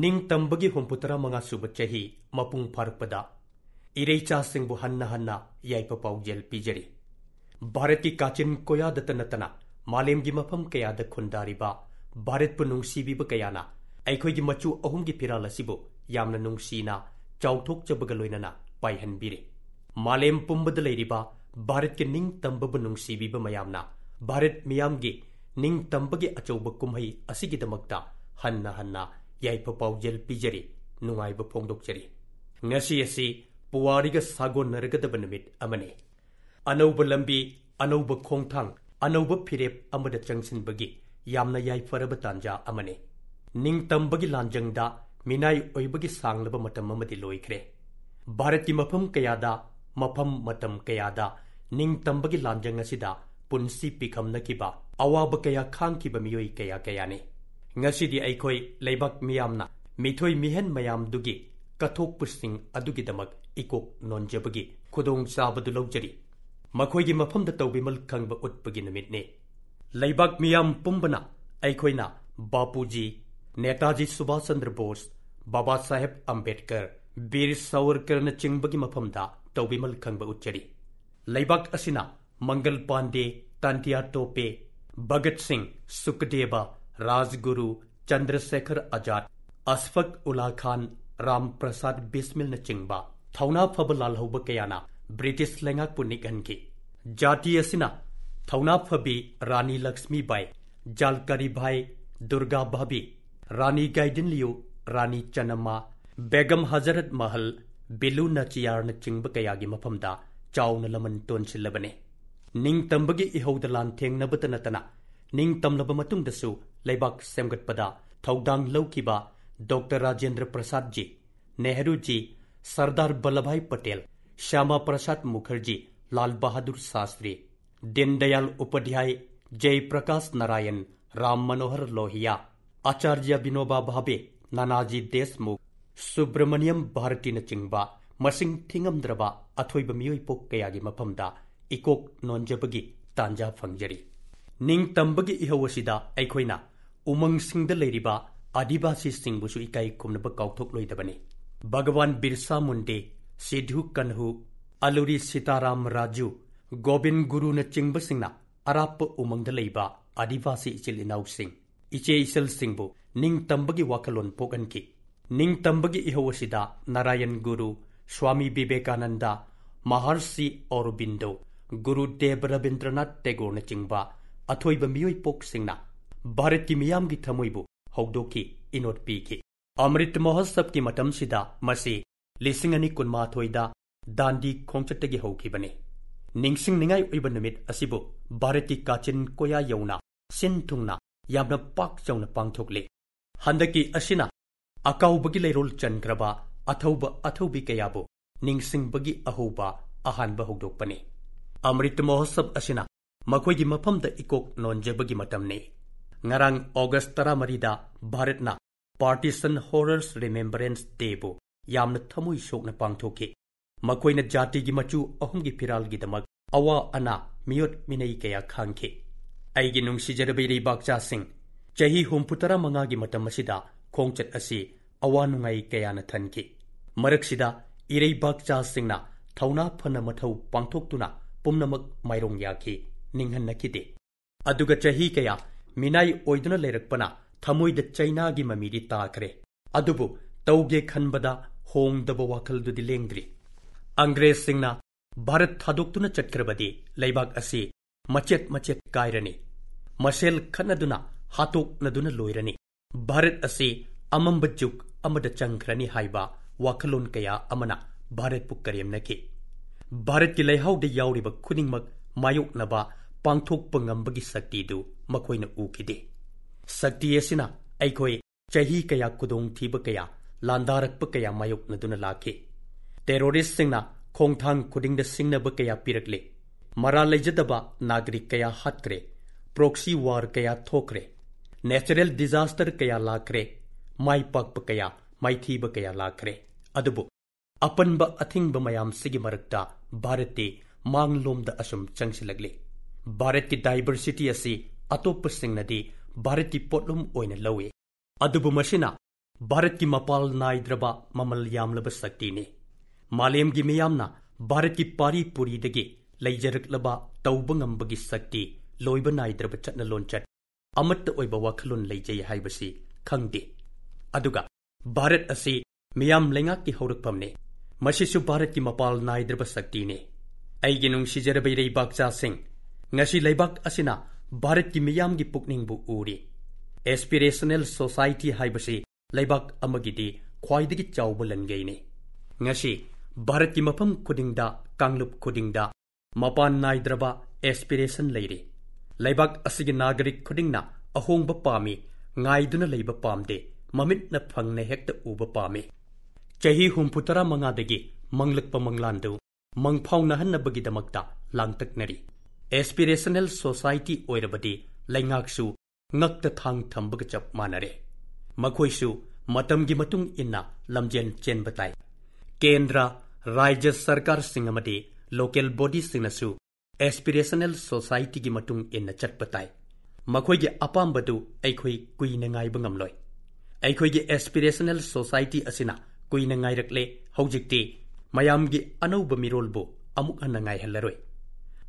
ꯅꯤꯡꯇꯝꯕꯒꯤ ꯍꯨꯝꯐꯨꯇꯔꯥ ꯃꯉꯥꯁꯨꯕ ꯆꯍꯤ ꯃꯄꯨꯡ ꯐꯥꯔꯛꯄꯗ ꯏꯔꯩꯆꯥꯁꯤꯡꯕꯨ ꯍꯟꯅ ꯍꯟꯅ ꯌꯥꯏꯄ ꯄꯥꯎꯖꯦꯜ ꯄꯤꯖꯔꯤ ꯚꯥꯔꯠꯀꯤ ꯀꯥꯆꯤꯟ ꯀꯣꯌꯥꯗꯇ ꯅꯠꯇꯅ ꯃꯥꯂꯦꯝꯒꯤ ꯃꯐꯝ ꯀꯌꯥꯗ ꯈꯨꯟꯗꯥꯔꯤꯕ ꯚꯥꯔꯠꯄꯨ ꯅꯨꯡꯁꯤꯕꯤꯕ ꯀꯌꯥꯅ ꯑꯩꯈꯣꯏꯒꯤ ꯃꯆꯨ ꯑꯍꯨꯝꯒꯤ ꯐꯤꯔꯥꯜ ꯑꯁꯤꯕꯨ ꯌꯥꯝꯅ ꯅꯨꯡꯁꯤꯅ ꯆꯥꯎꯊꯣꯛꯆꯕꯒ ꯂꯣꯏꯅꯅ ꯄꯥꯏꯍꯟꯕꯤꯔꯤ ꯃꯥꯂꯦꯝ ꯄꯨꯝꯕꯗ ꯂꯩꯔꯤꯕ ꯚꯥꯔꯠꯀꯤ ꯅꯤꯡꯇꯝꯕꯕꯨ ꯅꯨꯡꯁꯤꯕꯤꯕ ꯃꯌꯥꯝꯅ ꯚꯥꯔꯠ ꯃꯤꯌꯥꯝꯒꯤ ꯅꯤꯡꯇꯝꯕꯒꯤ ꯑꯆꯧꯕ ꯀꯨꯝꯍꯩ ꯑꯁꯤꯒꯤꯗꯃꯛꯇ ꯍꯟꯅ ꯍꯟꯅ ꯌꯥꯏꯐ ꯄꯥꯎꯖꯦꯜ ꯄꯤꯖꯔꯤ ꯅꯨꯡꯉꯥꯏꯕ ꯐꯣꯡꯗꯣꯛꯆꯔꯤ ꯉꯁꯤ ꯑꯁꯤ ꯄꯨꯋꯥꯔꯤꯒ ꯁꯥꯒꯣꯟꯅꯔꯒꯗꯕ ꯅꯨꯃꯤꯠ ꯑꯃꯅꯤ ꯑꯅꯧꯕ ꯂꯝꯕꯤ ꯑꯅꯧꯕ ꯈꯣꯡꯊꯥꯡ ꯑꯅꯧꯕ ꯐꯤꯔꯦꯞ ꯑꯃꯗ ꯆꯪꯁꯤꯟꯕꯒꯤ ꯌꯥꯝꯅ ꯌꯥꯏꯐꯔꯕ ꯇꯥꯟꯖꯥ ꯑꯃꯅꯤ ꯅꯤꯡꯇꯝꯕꯒꯤ ꯂꯥꯟꯖꯪꯗ ꯃꯤꯅꯥꯏ ꯑꯣꯏꯕꯒꯤ ꯁꯥꯡꯂꯕ ꯃꯇꯝ ꯑꯃꯗꯤ ꯂꯣꯏꯈ꯭ꯔꯦ ꯚꯥꯔꯠꯀꯤ ꯃꯐꯝ ꯀꯌꯥꯗ ꯃꯐꯝ ꯃꯇꯝ ꯀꯌꯥꯗ ꯅꯤꯡꯇꯝꯕꯒꯤ ꯂꯥꯟꯖꯪ ꯑꯁꯤꯗ ꯄꯨꯟꯁꯤ ꯄꯤꯈꯝꯅꯈꯤꯕ ꯑꯋꯥꯕ ꯀꯌꯥ ꯈꯥꯡꯈꯤꯕ ꯃꯤꯑꯣꯏ ꯀꯌꯥ ꯀꯌꯥꯅꯤ ꯉꯁꯤꯗꯤ ꯑꯩꯈꯣꯏ ꯂꯩꯕꯥꯛ ꯃꯤꯌꯥꯝꯅ ꯃꯤꯊꯣꯏ ꯃꯤꯍꯦꯟ ꯃꯌꯥꯝꯗꯨꯒꯤ ꯀꯠꯊꯣꯛꯄꯁꯤꯡ ꯑꯗꯨꯒꯤꯗꯃꯛ ꯏꯀꯣꯛ ꯅꯣꯟꯖꯕꯒꯤ ꯈꯨꯗꯣꯡꯆꯥꯕꯗꯨ ꯂꯧꯖꯔꯤ ꯃꯈꯣꯏꯒꯤ ꯃꯐꯝꯗ ꯇꯧꯕꯤꯃꯜ ꯈꯪꯕ ꯎꯠꯄꯒꯤ ꯅꯨꯃꯤꯠꯅꯤ ꯂꯩꯕꯥꯛ ꯃꯤꯌꯥꯝ ꯄꯨꯝꯕꯅ ꯑꯩꯈꯣꯏꯅ ꯕꯥꯄꯨꯖꯤ ꯅꯦꯇꯥꯖꯤ ꯁꯨꯚꯥꯁ ꯆꯟꯗ꯭ꯔ ꯕꯣꯁ ꯕꯥꯕꯥ ꯁꯥꯍꯦꯕ ꯑꯝꯕꯦꯗꯀꯔ ꯕꯤꯔ ꯁꯥꯋꯔꯀꯔꯅꯆꯤꯡꯕꯒꯤ ꯃꯐꯝꯗ ꯇꯧꯕꯤꯃꯜ ꯈꯪꯕ ꯎꯠꯆꯔꯤ ꯂꯩꯕꯥꯛ ꯑꯁꯤꯅ ꯃꯪꯒꯜ ꯄꯥꯟꯗꯦ ꯇꯥꯟꯇꯤꯌꯥ ꯇꯣꯄꯦ ꯚꯒꯠ ꯁꯤꯡ ꯁꯨꯀꯗꯦꯕ राजगुरु चंद्रशेखर आजाद अशफक उला खान राम प्रसाद बिस्मिल चिंगबा थौना फब लाल्हौब कयाना ब्रिटिश लेंगा पुनिक हनकी जाति असिना थौना फबी रानी लक्ष्मी बाई जालकारी भाई दुर्गा भाभी रानी गाइडिन लियो रानी चनम्मा बेगम हजरत महल बिलू नचियार चिंब कयागी मफमदा चाउन लमन टोनसिलबने निंग तंबगी इहौद लान नबत नतना ꯅꯤꯡꯇꯝꯂꯕ ꯃꯇꯨꯡꯗꯁꯨ ꯂꯩꯕꯥꯛ ꯁꯦꯝꯒꯠꯄꯗ ꯊꯧꯗꯥꯡ ꯂꯧꯈꯤꯕ ꯗꯣꯛꯇꯔ ꯔꯥꯖꯦꯟꯗ꯭ꯔ ꯄ꯭ꯔꯁꯥꯗꯖꯤ, ꯅꯦꯍꯔꯨꯖꯤ, ꯁꯔꯗꯥꯔ ꯚꯜꯂꯚꯚꯥꯏ ꯄꯇꯦꯜ, श्यामा प्रसाद मुखर्जी लाल बहादुर शास्त्री दीनदयाल उपाध्याय जयप्रकाश नारायण राम मनोहर लोहिया आचार्य विनोबा भावे नानाजी देशमुख सुब्रमण्यम भारतीनचिंबा ꯃꯁꯤꯡ ꯊꯤꯉꯝꯗ꯭ꯔꯕ ꯑꯊꯣꯏꯕ ꯃꯤꯑꯣꯏ ꯄꯣꯛ ꯀꯌꯥꯒꯤ ꯃꯐꯝꯗ ꯏꯀꯣꯛ ꯅꯣꯟꯖꯕꯒꯤ ꯇꯥꯟꯖꯥ ꯐꯪꯖꯔꯤ ꯅꯤꯡꯇꯝꯕꯒꯤ ꯏꯍꯧ ꯑꯁꯤꯗ ꯑꯩꯈꯣꯏꯅ ꯎꯃꯪꯁꯤꯡꯗ ꯂꯩꯔꯤꯕ ꯑꯥꯗꯤꯕꯥꯁꯤꯁꯤꯡꯕꯨꯁꯨ ꯏꯀꯥꯏ ꯈꯨꯝꯅꯕ ꯀꯥꯎꯊꯣꯛꯂꯣꯏꯗꯕꯅꯤ ꯚꯒꯋꯥꯟ ꯕꯤꯔꯁꯥ ꯃꯨꯟꯗꯦ ꯁꯤꯙꯨ ꯀꯟꯍꯨ ꯑꯂꯨꯔꯤ ꯁꯤꯇꯥꯔꯥꯝ ꯔꯥꯖꯨ ꯒꯣꯕꯤꯟ ꯒꯨꯔꯨꯅꯆꯤꯡꯕꯁꯤꯡꯅ ꯑꯔꯥꯞꯄ ꯎꯃꯪꯗ ꯂꯩꯕ ꯑꯥꯗꯤꯕꯥꯁꯤ ꯏꯆꯤꯜ ꯏꯅꯥꯎꯁꯤꯡ ꯏꯆꯦ ꯏꯆꯜꯁꯤꯡꯕꯨ ꯅꯤꯡꯇꯝꯕꯒꯤ ꯋꯥꯈꯜꯂꯣꯟ ꯄꯣꯛꯍꯟꯈꯤ ꯅꯤꯡꯇꯝꯕꯒꯤ ꯏꯍꯧ ꯑꯁꯤꯗ ꯅꯔꯥꯌꯟ ꯒꯨꯔꯨ ꯁ꯭ꯋꯥꯃꯤ ꯕꯤꯕꯦꯀꯥꯅꯟꯗ ꯃꯍꯔꯁꯤ ꯑꯣꯔꯣꯕꯤꯟꯗꯣ ꯒꯨꯔꯨ ꯗꯦꯕ ꯔꯕꯤꯟꯗ꯭ꯔꯅꯥꯊ ꯇꯦꯒꯣꯔꯅꯆꯤꯡꯕ ꯑꯊꯣꯏꯕ ꯃꯤꯑꯣꯏ ꯄꯣꯛꯁꯤꯡꯅ ꯚꯥꯔꯠꯀꯤ ꯃꯤꯌꯥꯝꯒꯤ ꯊꯃꯣꯏꯕꯨ ꯍꯧꯗꯣꯛꯈꯤ ꯏꯅꯣꯠ ꯄꯤꯈꯤ ꯑꯃ꯭ꯔꯤꯠ ꯃꯍꯣꯠꯁꯕꯀꯤ ꯃꯇꯝꯁꯤꯗ ꯃꯁꯤ ꯂꯤꯁꯤꯡ ꯑꯅꯤ ꯀꯨꯟꯃꯥꯊꯣꯏꯗ ꯗꯥꯟꯗꯤ ꯈꯣꯡꯆꯠꯇꯒꯤ ꯍꯧꯈꯤꯕꯅꯤ ꯅꯤꯡꯁꯤꯡꯅꯤꯡꯉꯥꯏ ꯑꯣꯏꯕ ꯅꯨꯃꯤꯠ ꯑꯁꯤꯕꯨ ꯚꯥꯔꯠꯀꯤ ꯀꯥꯆꯤꯟ ꯀꯣꯌꯥ ꯌꯧꯅ ꯁꯤꯟ ꯊꯨꯡꯅ ꯌꯥꯝꯅ ꯄꯥꯛ ꯆꯥꯎꯅ ꯄꯥꯡꯊꯣꯛꯂꯤ ꯍꯟꯗꯛꯀꯤ ꯑꯁꯤꯅ ꯑꯀꯥꯎꯕꯒꯤ ꯂꯩꯔꯣꯜ ꯆꯟꯈ꯭ꯔꯕ ꯑꯊꯧꯕ ꯑꯊꯧꯕꯤ ꯀꯌꯥꯕꯨ ꯅꯤꯡꯁꯤꯡꯕꯒꯤ ꯑꯍꯧꯕ ꯑꯍꯥꯟꯕ ꯍꯧꯗꯣꯛꯄꯅꯤ ꯑꯃ꯭ꯔꯤꯠ ꯃꯍꯣꯠꯁꯕ ꯑꯁꯤꯅ ꯃꯈꯣꯏꯒꯤ ꯃꯐꯝꯗ ꯏꯀꯣꯛ ꯅꯣꯟꯖꯕꯒꯤ ꯃꯇꯝꯅꯤ ꯉꯔꯥꯡ ꯑꯣꯒꯁꯠ ꯇꯔꯥꯃꯔꯤꯗ ꯚꯥꯔꯠꯅ ꯄꯥꯔꯇꯤꯁꯟ ꯍꯣꯔꯔꯁ ꯔꯤꯃꯦꯝꯕꯔꯦꯟꯁ ꯗꯦꯕꯨ ꯌꯥꯝꯅ ꯊꯃꯣꯏ ꯁꯣꯛꯅ ꯄꯥꯡꯊꯣꯛꯈꯤ ꯃꯈꯣꯏꯅ ꯖꯥꯇꯤꯒꯤ ꯃꯆꯨ ꯑꯍꯨꯝꯒꯤ ꯐꯤꯔꯥꯜꯒꯤꯗꯃꯛ ꯑꯋꯥ ꯑꯅꯥ ꯃꯤꯑꯣꯠ ꯃꯤꯅꯩ ꯀꯌꯥ ꯈꯥꯡꯈꯤ ꯑꯩꯒꯤ ꯅꯨꯡꯁꯤꯖꯔꯕ ꯏꯔꯩꯕꯥꯛꯆꯥꯁꯤꯡ ꯆꯍꯤ ꯍꯨꯝꯐꯨ ꯇꯔꯥ ꯃꯉꯥꯒꯤ ꯃꯇꯝ ꯑꯁꯤꯗ ꯈꯣꯡꯆꯠ ꯑꯁꯤ ꯑꯋꯥ ꯅꯨꯡꯉꯥꯏ ꯀꯌꯥꯅ ꯊꯟꯈꯤ ꯃꯔꯛꯁꯤꯗ ꯏꯔꯩꯕꯥꯛꯆꯥꯁꯤꯡꯅ ꯊꯧꯅꯥ ꯐꯅ ꯃꯊꯧ ꯄꯥꯡꯊꯣꯛꯇꯨꯅ ꯄꯨꯝꯅꯃꯛ ꯃꯥꯏꯔꯣꯡ ꯌꯥꯈꯤ ꯅꯤꯡꯍꯟꯅꯈꯤꯗꯦ ꯑꯗꯨꯒ ꯆꯍꯤ ꯀꯌꯥ ꯃꯤꯅꯥꯏ ꯑꯣꯏꯗꯨꯅ ꯂꯩꯔꯛꯄꯅ ꯊꯃꯣꯏꯗ ꯆꯩꯅꯥꯒꯤ ꯃꯃꯤꯗꯤ ꯇꯥꯈ꯭ꯔꯦ ꯑꯗꯨꯕꯨ ꯇꯧꯒꯦ ꯈꯟꯕꯗ ꯍꯣꯡꯗꯕ ꯋꯥꯈꯜꯗꯨꯗꯤ ꯂꯦꯡꯗ꯭ꯔꯤ ꯑꯪꯒ꯭ꯔꯦꯖꯁꯤꯡꯅ ꯚꯥꯔꯠ ꯊꯥꯗꯣꯛꯇꯨꯅ ꯆꯠꯈ꯭ꯔꯕꯗꯤ ꯂꯩꯕꯥꯛ ꯑꯁꯤ ꯃꯆꯦꯠ ꯃꯆꯦꯠ ꯀꯥꯏꯔꯅꯤ ꯃꯁꯦꯜ ꯈꯠꯅꯗꯨꯅ ꯍꯥꯠꯇꯣꯛꯅꯗꯨꯅ ꯂꯣꯏꯔꯅꯤ ꯚꯥꯔꯠ ꯑꯁꯤ ꯑꯃꯝꯕ ꯖꯨꯛ ꯑꯃꯗ ꯆꯪꯈ꯭ꯔꯅꯤ ꯍꯥꯏꯕ ꯋꯥꯈꯜꯂꯣꯟ ꯀꯌꯥ ꯑꯃꯅ ꯚꯥꯔꯠꯄꯨ ꯀꯔꯦꯝꯅꯈꯤ ꯚꯥꯔꯠꯀꯤ ꯂꯩꯍꯥꯎꯗ ꯌꯥꯎꯔꯤꯕ ꯈꯨꯗꯤꯡꯃꯛ ꯃꯥꯌꯣꯛꯅꯕ ꯄꯥꯡꯊꯣꯛꯄ ꯉꯝꯕꯒꯤ ꯁꯛꯇꯤꯗꯨ ꯃꯈꯣꯏꯅ ꯎꯈꯤꯗꯦ ꯁꯛꯇꯤ ꯑꯁꯤꯅ ꯑꯩꯈꯣꯏ ꯆꯍꯤ ꯀꯌꯥ ꯈꯨꯗꯣꯡꯊꯤꯕ ꯀꯌꯥ ꯂꯥꯟꯗꯥꯔꯛꯄ ꯀꯌꯥ ꯃꯥꯌꯣꯛꯅꯗꯨꯅ ꯂꯥꯛꯈꯤ ꯇꯦꯔꯣꯔꯤꯁꯁꯤꯡꯅ ꯈꯣꯡꯊꯥꯡ ꯈꯨꯗꯤꯡꯗ ꯁꯤꯡꯅꯕ ꯀꯌꯥ ꯄꯤꯔꯛꯂꯦ ꯃꯔꯥ ꯂꯩꯖꯗꯕ ꯅꯥꯒꯔꯤꯛ ꯀꯌꯥ ꯍꯥꯠꯈ꯭ꯔꯦ ꯄ꯭ꯔꯣꯛꯁꯤ ꯋꯥꯔ ꯀꯌꯥ ꯊꯣꯛꯈ꯭ꯔꯦ ꯅꯦꯆꯔꯦꯜ ꯗꯤꯖꯥꯁꯇꯔ ꯀꯌꯥ ꯂꯥꯛꯈ꯭ꯔꯦ ꯃꯥꯏ ꯄꯥꯛꯄ ꯀꯌꯥ ꯃꯥꯏꯊꯤꯕ ꯀꯌꯥ ꯂꯥꯛꯈ꯭ꯔꯦ ꯑꯗꯨꯕꯨ ꯑꯄꯟꯕ ꯑꯊꯤꯡꯕ ꯃꯌꯥꯝꯁꯤꯒꯤ ꯃꯔꯛꯇ ꯚꯥꯔꯠꯇꯤ ꯃꯥꯡꯂꯣꯝꯗ ꯑꯁꯨꯝ ꯆꯪꯁꯤꯜꯂꯛꯂꯤ ꯚꯥꯔꯠꯀꯤ ꯗꯥꯏꯕꯔꯁꯤꯇꯤ ꯑꯁꯤ ꯑꯇꯣꯞꯄꯁꯤꯡꯅꯗꯤ ꯚꯥꯔꯠꯀꯤ ꯄꯣꯠꯂꯨꯝ ꯑꯣꯏꯅ ꯂꯧꯏ ꯑꯗꯨꯕꯨ ꯃꯁꯤꯅ ꯚꯥꯔꯠꯀꯤ ꯃꯄꯥꯜ ꯅꯥꯏꯗ꯭ꯔꯕ ꯃꯃꯜ ꯌꯥꯝꯂꯕ ꯁꯛꯇꯤꯅꯤ ꯃꯥꯂꯦꯝꯒꯤ ꯃꯤꯌꯥꯝꯅ ꯚꯥꯔꯠꯀꯤ ꯄꯥꯔꯤ ꯄꯨꯔꯤꯗꯒꯤ ꯂꯩꯖꯔꯛꯂꯕ ꯇꯧꯕ ꯉꯝꯕꯒꯤ ꯁꯛꯇꯤ ꯂꯣꯏꯕ ꯅꯥꯏꯗ꯭ꯔꯕ ꯆꯠꯅ-ꯂꯣꯟꯆꯠ ꯑꯃꯠꯇ ꯑꯣꯏꯕ ꯋꯥꯈꯜꯂꯣꯟ ꯂꯩꯖꯩ ꯍꯥꯏꯕꯁꯤ ꯈꯪꯗꯦ ꯑꯗꯨꯒ ꯚꯥꯔꯠ ꯑꯁꯤ ꯃꯤꯌꯥꯝ ꯂꯩꯉꯥꯛꯀꯤ ꯍꯧꯔꯛꯐꯝꯅꯤ ꯃꯁꯤꯁꯨ ꯚꯥꯔꯠꯀꯤ ꯃꯄꯥꯜ ꯅꯥꯏꯗ꯭ꯔꯕ ꯁꯛꯇꯤꯅꯤ ꯑꯩꯒꯤ ꯅꯨꯡꯁꯤꯖꯔꯕ ꯏꯔꯩꯕꯥꯛꯆꯥꯁꯤꯡ ꯉꯁꯤ ꯂꯩꯕꯥꯛ ꯑꯁꯤꯅ ꯚꯥꯔꯠꯀꯤ ꯃꯤꯌꯥꯝꯒꯤ ꯄꯨꯛꯅꯤꯡꯕꯨ ꯎꯔꯤ ꯑꯦꯁꯄꯤꯔꯦꯁꯅꯦꯜ ꯁꯣꯁꯥꯏꯇꯤ ꯍꯥꯏꯕꯁꯤ ꯂꯩꯕꯥꯛ ꯑꯃꯒꯤꯗꯤ ꯈ꯭ꯋꯥꯏꯗꯒꯤ ꯆꯥꯎꯕ ꯂꯟꯒꯩꯅꯤ ꯉꯁꯤ ꯚꯥꯔꯠꯀꯤ ꯃꯐꯝ ꯈꯨꯗꯤꯡꯗ ꯀꯥꯡꯂꯨꯞ ꯈꯨꯗꯤꯡꯗ ꯃꯄꯥꯟ ꯅꯥꯏꯗ꯭ꯔꯕ ꯑꯦꯁꯄꯤꯔꯦꯁꯟ ꯂꯩꯔꯤ ꯂꯩꯕꯥꯛ ꯑꯁꯤꯒꯤ ꯅꯥꯒꯔꯤꯛ ꯈꯨꯗꯤꯡꯅ ꯑꯍꯣꯡꯕ ꯄꯥꯝꯃꯤ ꯉꯥꯏꯗꯨꯅ ꯂꯩꯕ ꯄꯥꯝꯗꯦ ꯃꯃꯤꯠꯅ ꯐꯪꯅ ꯍꯦꯛꯇ ꯎꯕ ꯄꯥꯝꯃꯤ ꯆꯍꯤ ꯍꯨꯝꯐꯨ ꯇꯔꯥ ꯃꯉꯥꯗꯒꯤ ꯃꯪꯂꯛꯄ ꯃꯪꯂꯥꯟꯗꯨ ꯃꯪꯐꯥꯎꯅꯍꯟꯅꯕꯒꯤꯗꯃꯛꯇ ꯂꯥꯡꯇꯛꯅꯔꯤ ꯑꯦꯁꯄꯤꯔꯦꯁꯅꯦꯜ ꯁꯣꯁꯥꯏꯇꯤ ꯑꯣꯏꯔꯕꯗꯤ ꯂꯩꯉꯥꯛꯁꯨ ꯉꯛꯇ ꯊꯥꯡ ꯊꯝꯕꯒ ꯆꯞ ꯃꯥꯟꯅꯔꯦ ꯃꯈꯣꯏꯁꯨ ꯃꯇꯝꯒꯤ ꯃꯇꯨꯡ ꯏꯟꯅ ꯂꯝꯖꯦꯟ ꯆꯦꯟꯕ ꯇꯥꯏ ꯀꯦꯟꯗ꯭ꯔ ꯔꯥꯖ꯭ꯌ ꯁꯔꯀꯥꯔꯁꯤꯡ ꯑꯃꯗꯤ ꯂꯣꯀꯦꯜ ꯕꯣꯗꯤꯁꯤꯡꯅꯁꯨ ꯑꯦꯁꯄꯤꯔꯦꯁꯅꯦꯜ ꯁꯣꯁꯥꯏꯇꯤꯒꯤ ꯃꯇꯨꯡ ꯏꯟꯅ ꯆꯠꯄ ꯇꯥꯏ ꯃꯈꯣꯏꯒꯤ ꯑꯄꯥꯝꯕꯗꯨ ꯑꯩꯈꯣꯏ ꯀꯨꯏꯅ ꯉꯥꯏꯕ ꯉꯝꯂꯣꯏ ꯑꯩꯈꯣꯏꯒꯤ ꯑꯦꯁꯄꯤꯔꯦꯁꯅꯦꯜ ꯁꯣꯁꯥꯏꯇꯤ ꯑꯁꯤꯅ ꯀꯨꯏꯅ ꯉꯥꯏꯔꯛꯂꯦ ꯍꯧꯖꯤꯛꯇꯤ ꯃꯌꯥꯝꯒꯤ ꯑꯅꯧꯕ ꯃꯤꯔꯣꯜꯕꯨ ꯑꯃꯨꯛ ꯍꯟꯅ ꯉꯥꯏꯍꯜꯂꯔꯣꯏ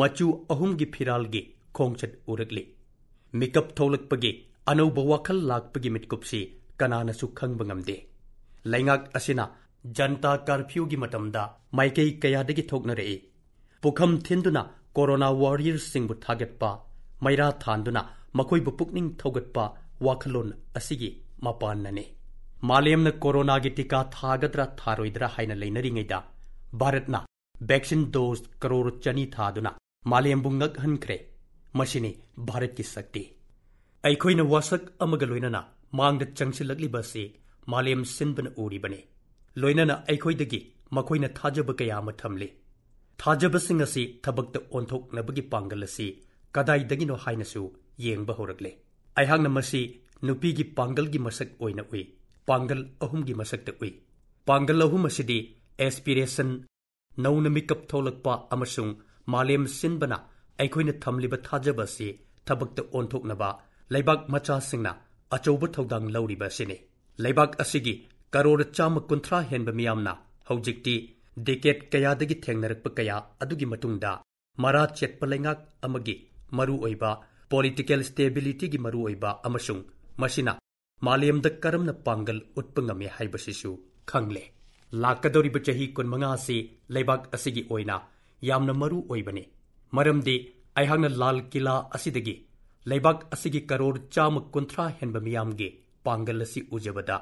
ꯃꯆꯨ ꯑꯍꯨꯝꯒꯤ ꯐꯤꯔꯥꯜꯒꯤ ꯈꯣꯡꯆꯠ ꯎꯔꯛꯂꯤ ꯃꯤꯀꯞ ꯊꯣꯛꯂꯛꯄꯒꯤ ꯑꯅꯧꯕ ꯋꯥꯈꯜ ꯂꯥꯛꯄꯒꯤ ꯃꯤꯠꯀꯨꯞꯁꯤ ꯀꯅꯥꯅꯁꯨ ꯈꯪꯕ ꯉꯝꯗꯦ ꯂꯩꯉꯥꯛ ꯑꯁꯤꯅ ꯖꯟꯇꯥ ꯀꯥꯔꯐ꯭ꯌꯨꯒꯤ ꯃꯇꯝꯗ ꯃꯥꯏꯀꯩ ꯀꯌꯥꯗꯒꯤ ꯊꯣꯛꯅꯔꯛꯏ ꯄꯨꯈꯝ ꯊꯤꯟꯗꯨꯅ ꯀꯣꯔꯣꯅꯥ ꯋꯥꯔꯤꯌꯔꯁꯤꯡꯕꯨ ꯊꯥꯒꯠꯄ ꯃꯩꯔꯥ ꯊꯥꯟꯗꯨꯅ ꯃꯈꯣꯏꯕꯨ ꯄꯨꯛꯅꯤꯡ ꯊꯧꯒꯠꯄ ꯋꯥꯈꯜꯂꯣꯟ ꯑꯁꯤꯒꯤ ꯃꯄꯥꯟꯅꯅꯤ ꯃꯥꯂꯦꯝꯅ ꯀꯣꯔꯣꯅꯥꯒꯤ ꯇꯤꯀꯥ ꯊꯥꯒꯗ꯭ꯔꯥ ꯊꯥꯔꯣꯏꯗ꯭ꯔꯥ ꯍꯥꯏꯅ ꯂꯩꯅꯔꯤꯉꯩꯗ ꯚꯥꯔꯠꯅ ꯚꯦꯛꯁꯤꯟ ꯗꯣꯁ ꯀꯔꯣꯔ ꯆꯅꯤ ꯊꯥꯗꯨꯅ ꯃꯥꯂꯦꯝꯕꯨꯡꯉꯛ ꯍꯟꯈ꯭ꯔꯦ ꯃꯁꯤꯅꯤ ꯚꯥꯔꯠꯀꯤ ꯁꯛꯇꯤ ꯑꯩꯈꯣꯏꯅ ꯋꯥꯁꯛ ꯑꯃꯒ ꯂꯣꯏꯅꯅ ꯃꯥꯡꯗ ꯆꯪꯁꯤꯜꯂꯛꯂꯤꯕ ꯑꯁꯤ ꯃꯥꯂꯦꯝ ꯁꯤꯟꯕꯅ ꯎꯔꯤꯕꯅꯤ ꯂꯣꯏꯅꯅ ꯑꯩꯈꯣꯏꯗꯒꯤ ꯃꯈꯣꯏꯅ ꯊꯥꯖꯕ ꯀꯌꯥ ꯑꯃ ꯊꯝꯂꯤ ꯊꯥꯖꯕꯁꯤꯡ ꯑꯁꯤ ꯊꯕꯛꯇ ꯑꯣꯟꯊꯣꯛꯅꯕꯒꯤ ꯄꯥꯡꯒꯜ ꯑꯁꯤ ꯀꯗꯥꯏꯗꯒꯤꯅꯣ ꯍꯥꯏꯅꯁꯨ ꯌꯦꯡꯕ ꯍꯧꯔꯛꯂꯦ ꯑꯩꯍꯥꯛꯅ ꯃꯁꯤ ꯅꯨꯄꯤꯒꯤ ꯄꯥꯡꯒꯜꯒꯤ ꯃꯁꯛ ꯑꯣꯏꯅ ꯎꯏ ꯄꯥꯡꯒꯜ ꯑꯍꯨꯝꯒꯤ ꯃꯁꯛꯇ ꯎꯏ ꯄꯥꯡꯒꯜ ꯑꯍꯨꯝ ꯑꯁꯤꯗꯤ ꯑꯦꯁꯄꯤꯔꯦꯁꯟ ꯅꯧꯅ ꯃꯤꯀꯞ ꯊꯣꯛꯂꯛꯄ ꯑꯃꯁꯨꯡ ꯃꯥꯂꯦꯝ ꯁꯤꯟꯕꯅ ꯑꯩꯈꯣꯏꯅ ꯊꯝꯂꯤꯕ ꯊꯥꯖꯕ ꯑꯁꯤ ꯊꯕꯛꯇ ꯑꯣꯟꯊꯣꯛꯅꯕ ꯂꯩꯕꯥꯛ ꯃꯆꯥꯁꯤꯡꯅ ꯑꯆꯧꯕ ꯊꯧꯗꯥꯡ ꯂꯧꯔꯤꯕ ꯑꯁꯤꯅꯤ ꯂꯩꯕꯥꯛ ꯑꯁꯤꯒꯤ ꯀꯔꯣꯔ ꯆꯥꯝꯃ ꯀꯨꯟꯊ꯭ꯔꯥ ꯍꯦꯟꯕ ꯃꯤꯌꯥꯝꯅ ꯍꯧꯖꯤꯛꯇꯤ ꯗꯦꯀꯦꯠ ꯀꯌꯥꯗꯒꯤ ꯊꯦꯡꯅꯔꯛꯄ ꯀꯌꯥ ꯑꯗꯨꯒꯤ ꯃꯇꯨꯡꯗ ꯃꯔꯥ ꯆꯦꯠꯄ ꯂꯩꯉꯥꯛ ꯑꯃꯒꯤ ꯃꯔꯨꯑꯣꯏꯕ ꯄꯣꯂꯤꯇꯤꯀꯦꯜ ꯁ꯭ꯇꯦꯕꯤꯂꯤꯇꯤꯒꯤ ꯃꯔꯨꯑꯣꯏꯕ ꯑꯃꯁꯨꯡ ꯃꯁꯤꯅ ꯃꯥꯂꯦꯝꯗ ꯀꯔꯝꯅ ꯄꯥꯡꯒꯜ ꯎꯠꯄ ꯉꯝꯃꯤ ꯍꯥꯏꯕꯁꯤꯁꯨ ꯈꯪꯂꯦ ꯂꯥꯛꯀꯗꯧꯔꯤꯕ ꯆꯍꯤ ꯀꯨꯟꯃꯉꯥ ꯑꯁꯤ ꯂꯩꯕꯥꯛ ꯑꯁꯤꯒꯤ ꯑꯣꯏꯅ ꯌꯥꯝꯅ ꯃꯔꯨ ꯑꯣꯏꯕꯅꯤ ꯃꯔꯝꯗꯤ ꯑꯩꯍꯥꯛꯅ ꯂꯥꯜ ꯀꯤꯂꯥ ꯑꯁꯤꯗꯒꯤ ꯂꯩꯕꯥꯛ ꯑꯁꯤꯒꯤ ꯀꯔꯣꯔ ꯆꯥꯝꯃ ꯀꯨꯟꯊ꯭ꯔꯥ ꯍꯦꯟꯕ ꯃꯤꯌꯥꯝꯒꯤ ꯄꯥꯡꯒꯜ ꯑꯁꯤ ꯎꯖꯕꯗ